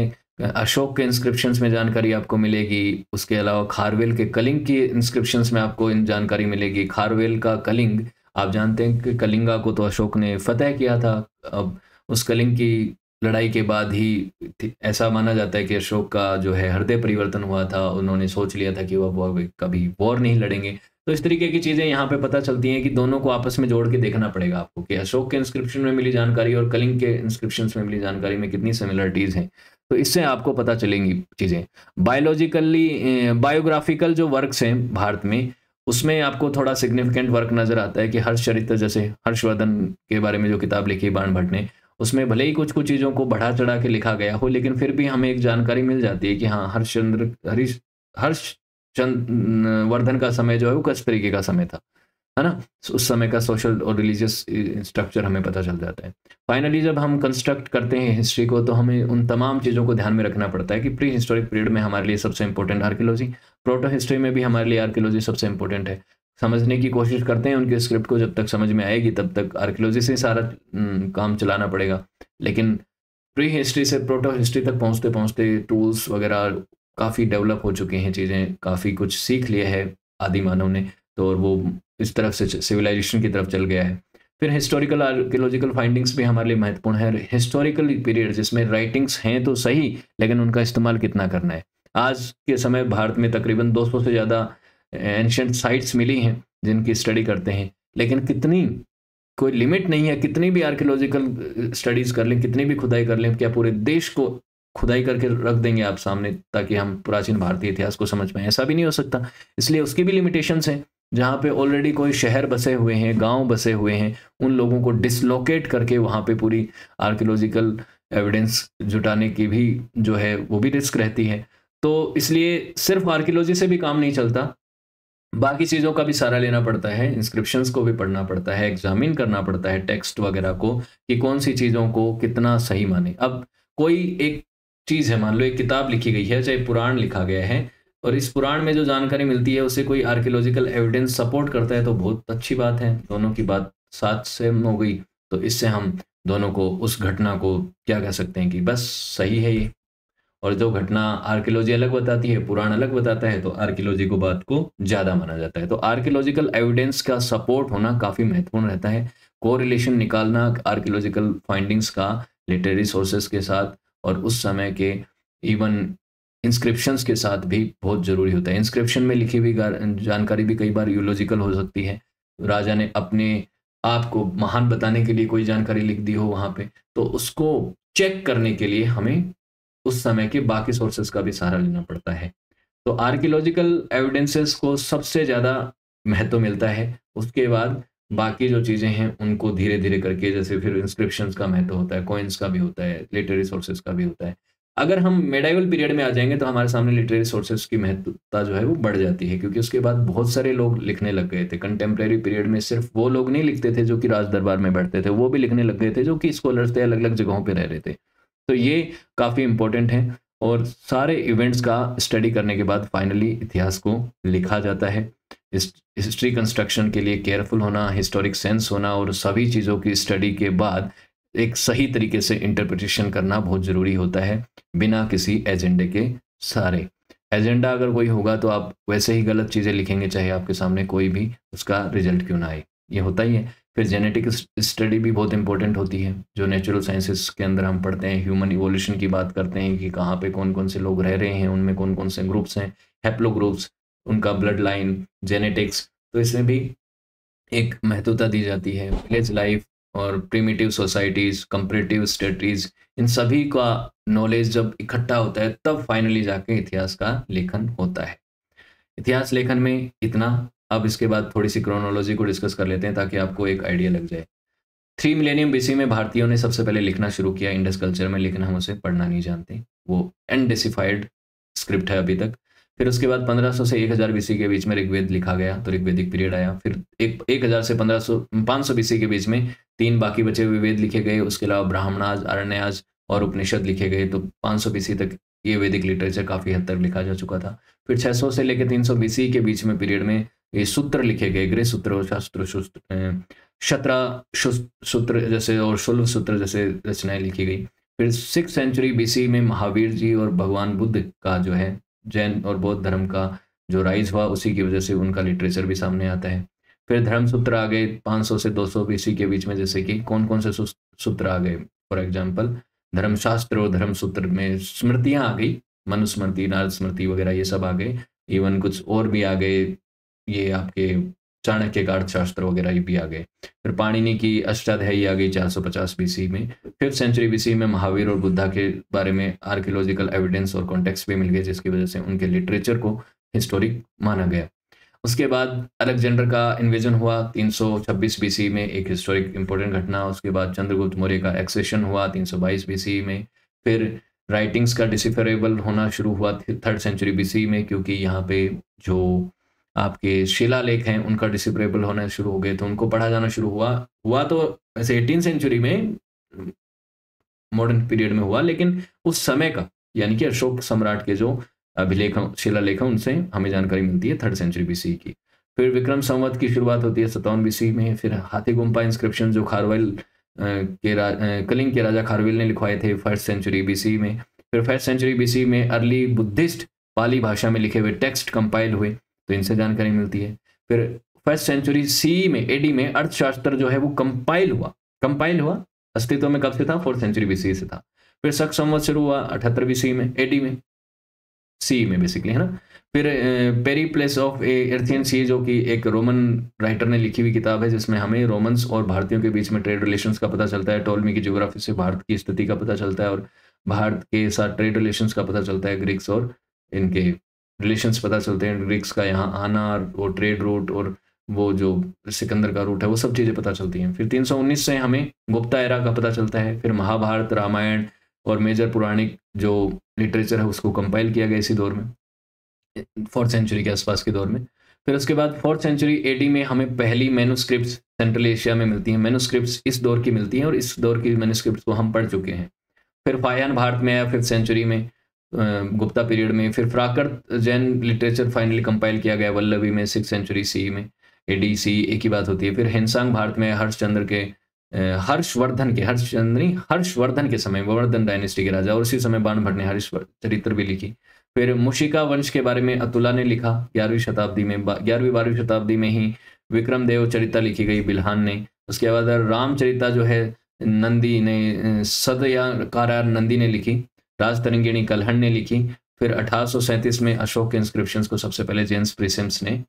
Speaker 1: अशोक के इंस्क्रिप्शंस में जानकारी आपको मिलेगी उसके अलावा खारवेल के कलिंग की इंस्क्रिप्शंस में आपको जानकारी मिलेगी खारवेल का कलिंग आप जानते हैं कि कलिंगा को तो अशोक ने फतेह किया था अब उस कलिंग की लड़ाई के बाद ही ऐसा माना जाता है कि अशोक का जो है हृदय परिवर्तन हुआ था उन्होंने सोच लिया था कि वह कभी वॉर नहीं लड़ेंगे तो इस तरीके की चीज़ें यहाँ पे पता चलती हैं कि दोनों को आपस में जोड़ के देखना पड़ेगा आपको कि अशोक के इंस्क्रिप्शन में मिली जानकारी और कलिंग के इंस्क्रिप्शन में मिली जानकारी में कितनी सिमिलरिटीज़ हैं तो इससे आपको पता चलेंगी चीज़ें बायोलॉजिकली बायोग्राफिकल जो वर्क्स हैं भारत में उसमें आपको थोड़ा सिग्निफिकेंट वर्क नज़र आता है कि हर्ष चरित्र जैसे हर्षवर्धन के बारे में जो किताब लिखी बाण भट्ट ने उसमें भले ही कुछ कुछ चीज़ों को बढ़ा चढ़ा के लिखा गया हो लेकिन फिर भी हमें एक जानकारी मिल जाती है कि हाँ हर्षचंद्र हरीश हर्ष चंद वर्धन का समय जो है वो कस तरीके का समय था है ना उस समय का सोशल और रिलीजियस स्ट्रक्चर हमें पता चल जाता है फाइनली जब हम कंस्ट्रक्ट करते हैं हिस्ट्री को तो हमें उन तमाम चीज़ों को ध्यान में रखना पड़ता है कि प्री हिस्टोरिक पीरियड में हमारे लिए सबसे इंपॉर्टेंट आर्कियोलॉजी प्रोटो हिस्ट्री में भी हमारे लिए आर्कियोलॉजी सबसे इंपॉर्टेंट है समझने की कोशिश करते हैं उनके स्क्रिप्ट को जब तक समझ में आएगी तब तक आर्कियोलॉजी से सारा काम चलाना पड़ेगा लेकिन प्री हिस्ट्री से प्रोटो हिस्ट्री तक पहुँचते पहुँचते टूल्स वगैरह काफ़ी डेवलप हो चुके हैं चीज़ें काफ़ी कुछ सीख लिया है आदि मानव ने तो और वो इस तरफ से सिविलाइजेशन की तरफ चल गया है फिर हिस्टोरिकल आर्कियोलॉजिकल फाइंडिंग्स भी हमारे लिए महत्वपूर्ण है हिस्टोरिकल पीरियड जिसमें राइटिंग्स हैं तो सही लेकिन उनका इस्तेमाल कितना करना है आज के समय भारत में तकरीबन 200 से ज़्यादा एंशंट साइट्स मिली हैं जिनकी स्टडी करते हैं लेकिन कितनी कोई लिमिट नहीं है कितनी भी आर्कियोलॉजिकल स्टडीज़ कर लें कितनी भी खुदाई कर लें क्या पूरे देश को खुदाई करके रख देंगे आप सामने ताकि हम प्राचीन भारतीय इतिहास को समझ पाए ऐसा भी नहीं हो सकता इसलिए उसकी भी लिमिटेशंस हैं जहाँ पे ऑलरेडी कोई शहर बसे हुए हैं गांव बसे हुए हैं उन लोगों को डिसलोकेट करके वहाँ पे पूरी आर्कियोलॉजिकल एविडेंस जुटाने की भी जो है वो भी रिस्क रहती है तो इसलिए सिर्फ आर्कियोलॉजी से भी काम नहीं चलता बाकी चीज़ों का भी सारा लेना पड़ता है इंस्क्रिप्शंस को भी पढ़ना पड़ता है एग्जामिन करना पड़ता है टेक्स्ट वगैरह को कि कौन सी चीज़ों को कितना सही माने अब कोई एक चीज़ है मान लो एक किताब लिखी गई है चाहे पुराण लिखा गया है और इस पुराण में जो जानकारी मिलती है उसे कोई आर्कियोलॉजिकल एविडेंस सपोर्ट करता है तो बहुत अच्छी बात है दोनों की बात साथ से हो गई तो इससे हम दोनों को उस घटना को क्या कह सकते हैं कि बस सही है ये और जो घटना आर्कियोलॉजी अलग बताती है पुराण अलग बताता है तो आर्कियोलॉजी को बात को ज़्यादा माना जाता है तो आर्कियोलॉजिकल एविडेंस का सपोर्ट होना काफ़ी महत्वपूर्ण रहता है कोरिलेशन निकालना आर्कियोलॉजिकल फाइंडिंग्स का लिटरेरी सोर्सेज के साथ और उस समय के इवन इंस्क्रिप्शंस के साथ भी बहुत ज़रूरी होता है इंस्क्रिप्शन में लिखी हुई जानकारी भी कई बार यूलॉजिकल हो सकती है राजा ने अपने आप को महान बताने के लिए कोई जानकारी लिख दी हो वहाँ पे तो उसको चेक करने के लिए हमें उस समय के बाकी सोर्सेस का भी सहारा लेना पड़ता है तो आर्कियोलॉजिकल एविडेंसेस को सबसे ज़्यादा महत्व मिलता है उसके बाद बाकी जो चीज़ें हैं उनको धीरे धीरे करके जैसे फिर इंस्क्रिप्शन का महत्व होता है कॉइन्स का भी होता है लिटरेरी सोर्सेज का भी होता है अगर हम मेडाइवल पीरियड में आ जाएंगे तो हमारे सामने लिटरेरी सोर्सेज की महत्वता जो है वो बढ़ जाती है क्योंकि उसके बाद बहुत सारे लोग लिखने लग गए थे कंटेम्प्रेरी पीरियड में सिर्फ वो लोग नहीं लिखते थे जो कि राज दरबार में बैठते थे वो भी लिखने लग गए थे जो कि स्कॉलर्स थे अलग अलग जगहों पर रह रहे थे तो ये काफ़ी इंपॉर्टेंट है और सारे इवेंट्स का स्टडी करने के बाद फाइनली इतिहास को लिखा जाता है हिस्ट्री कंस्ट्रक्शन के लिए केयरफुल होना हिस्टोरिक सेंस होना और सभी चीज़ों की स्टडी के बाद एक सही तरीके से इंटरप्रिटेशन करना बहुत ज़रूरी होता है बिना किसी एजेंडे के सारे एजेंडा अगर कोई होगा तो आप वैसे ही गलत चीज़ें लिखेंगे चाहे आपके सामने कोई भी उसका रिजल्ट क्यों ना आए ये होता ही है फिर जेनेटिक स्टडी भी बहुत इंपॉर्टेंट होती है जो नेचुरल साइंसेस के अंदर हम पढ़ते हैं ह्यूमन इवोल्यूशन की बात करते हैं कि कहाँ पे कौन कौन से लोग रह रहे हैं उनमें कौन कौन से ग्रुप्स हैं हेप्लो ग्रुप्स उनका ब्लड लाइन जेनेटिक्स तो इसमें भी एक महत्वता दी जाती है विलेज लाइफ और प्रीमेटिव सोसाइटीज़ कंपरेटिव स्टडीज़ इन सभी का नॉलेज जब इकट्ठा होता है तब फाइनली जाके इतिहास का लेखन होता है इतिहास लेखन में इतना अब इसके बाद थोड़ी सी क्रोनोलॉजी को डिस्कस कर लेते हैं ताकि आपको एक आइडिया लग जाए थ्री मिलेनियम बीसी में भारतीयों ने सबसे पहले लिखना शुरू किया इंडस कल्चर में लेकिन हम उसे पढ़ना नहीं जानते वो अनडिसिफाइड स्क्रिप्ट है अभी तक फिर उसके बाद 1500 से 1000 बीसी के बीच में ऋग्वेद लिखा गया तो ऋग्वेदिक पीरियड आया फिर एक एक हज़ार से 1500 500 बीसी के बीच में तीन बाकी बचे हुए वेद लिखे गए उसके अलावा ब्राह्मणाज अरण्याज और उपनिषद लिखे गए तो 500 बीसी तक ये वैदिक लिटरेचर काफ़ी हद तक लिखा जा चुका था फिर 600 से लेकर 300 बीसी के बीच में पीरियड में ये सूत्र लिखे गए गृह सूत्र शास्त्र शत्रा सूत्र जैसे और शुल्भ सूत्र जैसे रचनाएं लिखी गई फिर सिक्स सेंचुरी बीसी में महावीर जी और भगवान बुद्ध का जो है जैन और बौद्ध धर्म का जो राइज हुआ उसी की वजह से उनका लिटरेचर भी सामने आता है फिर धर्म सूत्र आ गए 500 से 200 सौ बीसी के बीच में जैसे कि कौन कौन से सूत्र आ गए फॉर एग्जाम्पल धर्मशास्त्र और धर्म सूत्र में स्मृतियां आ गई मनुस्मृति नारद स्मृति वगैरह ये सब आ गए इवन कुछ और भी आ गए ये आपके चाणक्य का अर्थशास्त्र वगैरह भी आ गए फिर पाणिनि की अष्टाध्यायी आ गई 450 बीसी में फिफ्थ सेंचुरी बीसी में महावीर और बुद्धा के बारे में आर्कियोलॉजिकल एविडेंस और कॉन्टेक्स्ट भी मिल गए जिसकी वजह से उनके लिटरेचर को हिस्टोरिक माना गया उसके बाद अलेक्जेंडर का इन्वेजन हुआ 326 बीसी में एक हिस्टोरिक इंपॉर्टेंट घटना उसके बाद चंद्रगुप्त मौर्य का एक्सेशन हुआ 322 बीसी में फिर राइटिंग्स का डिसिफरेबल होना शुरू हुआ थर्ड सेंचुरी बीसी में क्योंकि यहाँ पे जो आपके शिला लेख हैं उनका डिसिप्रेबल होना शुरू हो गए तो उनको पढ़ा जाना शुरू हुआ हुआ तो वैसे एटीन सेंचुरी में मॉडर्न पीरियड में हुआ लेकिन उस समय का यानी कि अशोक सम्राट के जो अभिलेख शिलालेख हैं उनसे हमें जानकारी मिलती है थर्ड सेंचुरी बी की फिर विक्रम संवत की शुरुआत होती है सतावन बीसी में फिर हाथी गुम्पा इंस्क्रिप्शन जो खारवेल के कलिंग के राजा खारवेल ने लिखवाए थे फर्स्ट सेंचुरी बीसी में फिर फर्स्ट सेंचुरी बीसी में अर्ली बुद्धिस्ट पाली भाषा में लिखे हुए टेक्स्ट कंपाइल हुए तो इनसे जानकारी मिलती है फिर फर्स्ट सेंचुरी सी में एडी में अर्थशास्त्र जो है वो कंपाइल हुआ कंपाइल हुआ अस्तित्व में कब से था फोर्थ सेंचुरी बीसी से था फिर शक संवत शुरू हुआ अठहत्तर बीसी में एडी में सी में बेसिकली है ना फिर Periplus of a Erythraean Sea जो कि एक रोमन राइटर ने लिखी हुई किताब है जिसमें हमें रोमन्स और भारतीयों के बीच में ट्रेड रिलेशंस का पता चलता है टोलमी की ज्योग्राफी से भारत की स्थिति का पता चलता है और भारत के साथ ट्रेड रिलेशंस का पता चलता है ग्रीक्स और इनके रिलेशंस पता चलते हैं ग्रीक्स का यहाँ आना और ट्रेड रूट और वो जो सिकंदर का रूट है वो सब चीज़ें पता चलती हैं फिर 319 से हमें गुप्ता एरा का पता चलता है फिर महाभारत रामायण और मेजर पुराणिक जो लिटरेचर है उसको कंपाइल किया गया इसी दौर में फोर्थ सेंचुरी के आसपास के दौर में फिर उसके बाद फोर्थ सेंचुरी एडी में हमें पहली मेनुस्क्रिप्ट सेंट्रल एशिया में मिलती हैं मेनुस्क्रिप्ट इस दौर की मिलती हैं और इस दौर की मेनुस्क्रिप्ट को हम पढ़ चुके हैं फिर फायान भारत में आया फिफ्थ सेंचुरी में गुप्ता पीरियड में फिर Prakrit Jain literature finally compile किया गया वल्लभी में सिक्स सेंचुरी सी में डी सी एक ही बात होती है फिर हिंसांग भारत में हर्षचंद्र के हर्षवर्धन के हर्षचंद्र हर्षवर्धन के समय वर्धन डायनेस्टी के राजा और उसी समय बाणभट्ट ने हर्ष चरित्र भी लिखी फिर मुशिका वंश के बारे में अतुला ने लिखा ग्यारहवीं शताब्दी में ग्यारहवीं बारहवीं शताब्दी में ही विक्रम देव चरिता लिखी गई बिलहान ने उसके बाद रामचरिता जो है नंदी ने सदया कारार नंदी ने लिखी राज तरंगिणी कलहन ने लिखी फिर अठारह में अशोक के इंस्क्रिप्शन को सबसे पहले जेम्स प्रिसिम्स ने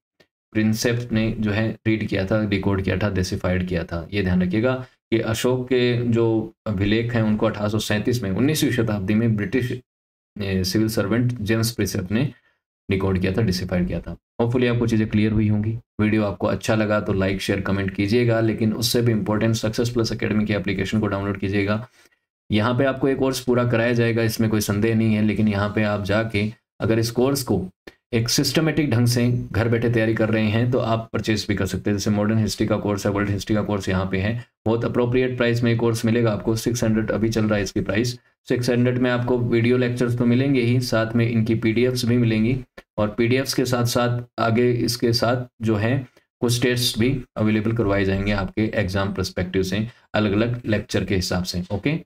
Speaker 1: प्रिंसेप ने जो है रीड किया था डिकोड किया था डेसिफाइड किया था ये ध्यान रखिएगा कि अशोक के जो अभिलेख हैं उनको अठारह में उन्नीसवीं शताब्दी में British civil servant James Prinsep ने डिकोड किया था डिसिफाइड किया था होपफुली आपको चीज़ें क्लियर हुई होंगी वीडियो आपको अच्छा लगा तो लाइक शेयर कमेंट कीजिएगा लेकिन उससे भी इंपॉर्टेंट सक्सेस प्लस अकेडमी की एप्लीकेशन को डाउनलोड कीजिएगा यहाँ पे आपको एक कोर्स पूरा कराया जाएगा इसमें कोई संदेह नहीं है लेकिन यहाँ पे आप जाके अगर इस कोर्स को एक सिस्टमेटिक ढंग से घर बैठे तैयारी कर रहे हैं तो आप परचेस भी कर सकते हैं जैसे मॉडर्न हिस्ट्री का कोर्स है वर्ल्ड हिस्ट्री का कोर्स यहाँ पे है बहुत अप्रोप्रिएट प्राइस में कोर्स मिलेगा आपको 600 अभी चल रहा है इसकी प्राइस 600 में आपको वीडियो लेक्चर्स तो मिलेंगे ही साथ में इनकी पी भी मिलेंगी और पी के साथ साथ आगे इसके साथ जो है कुछ टेस्ट भी अवेलेबल करवाए जाएंगे आपके एग्जाम प्रस्पेक्टिव से अलग अलग लेक्चर के हिसाब से okay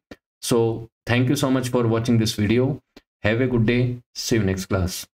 Speaker 1: So thank you so much for watching this video. Have a good day. See you next class.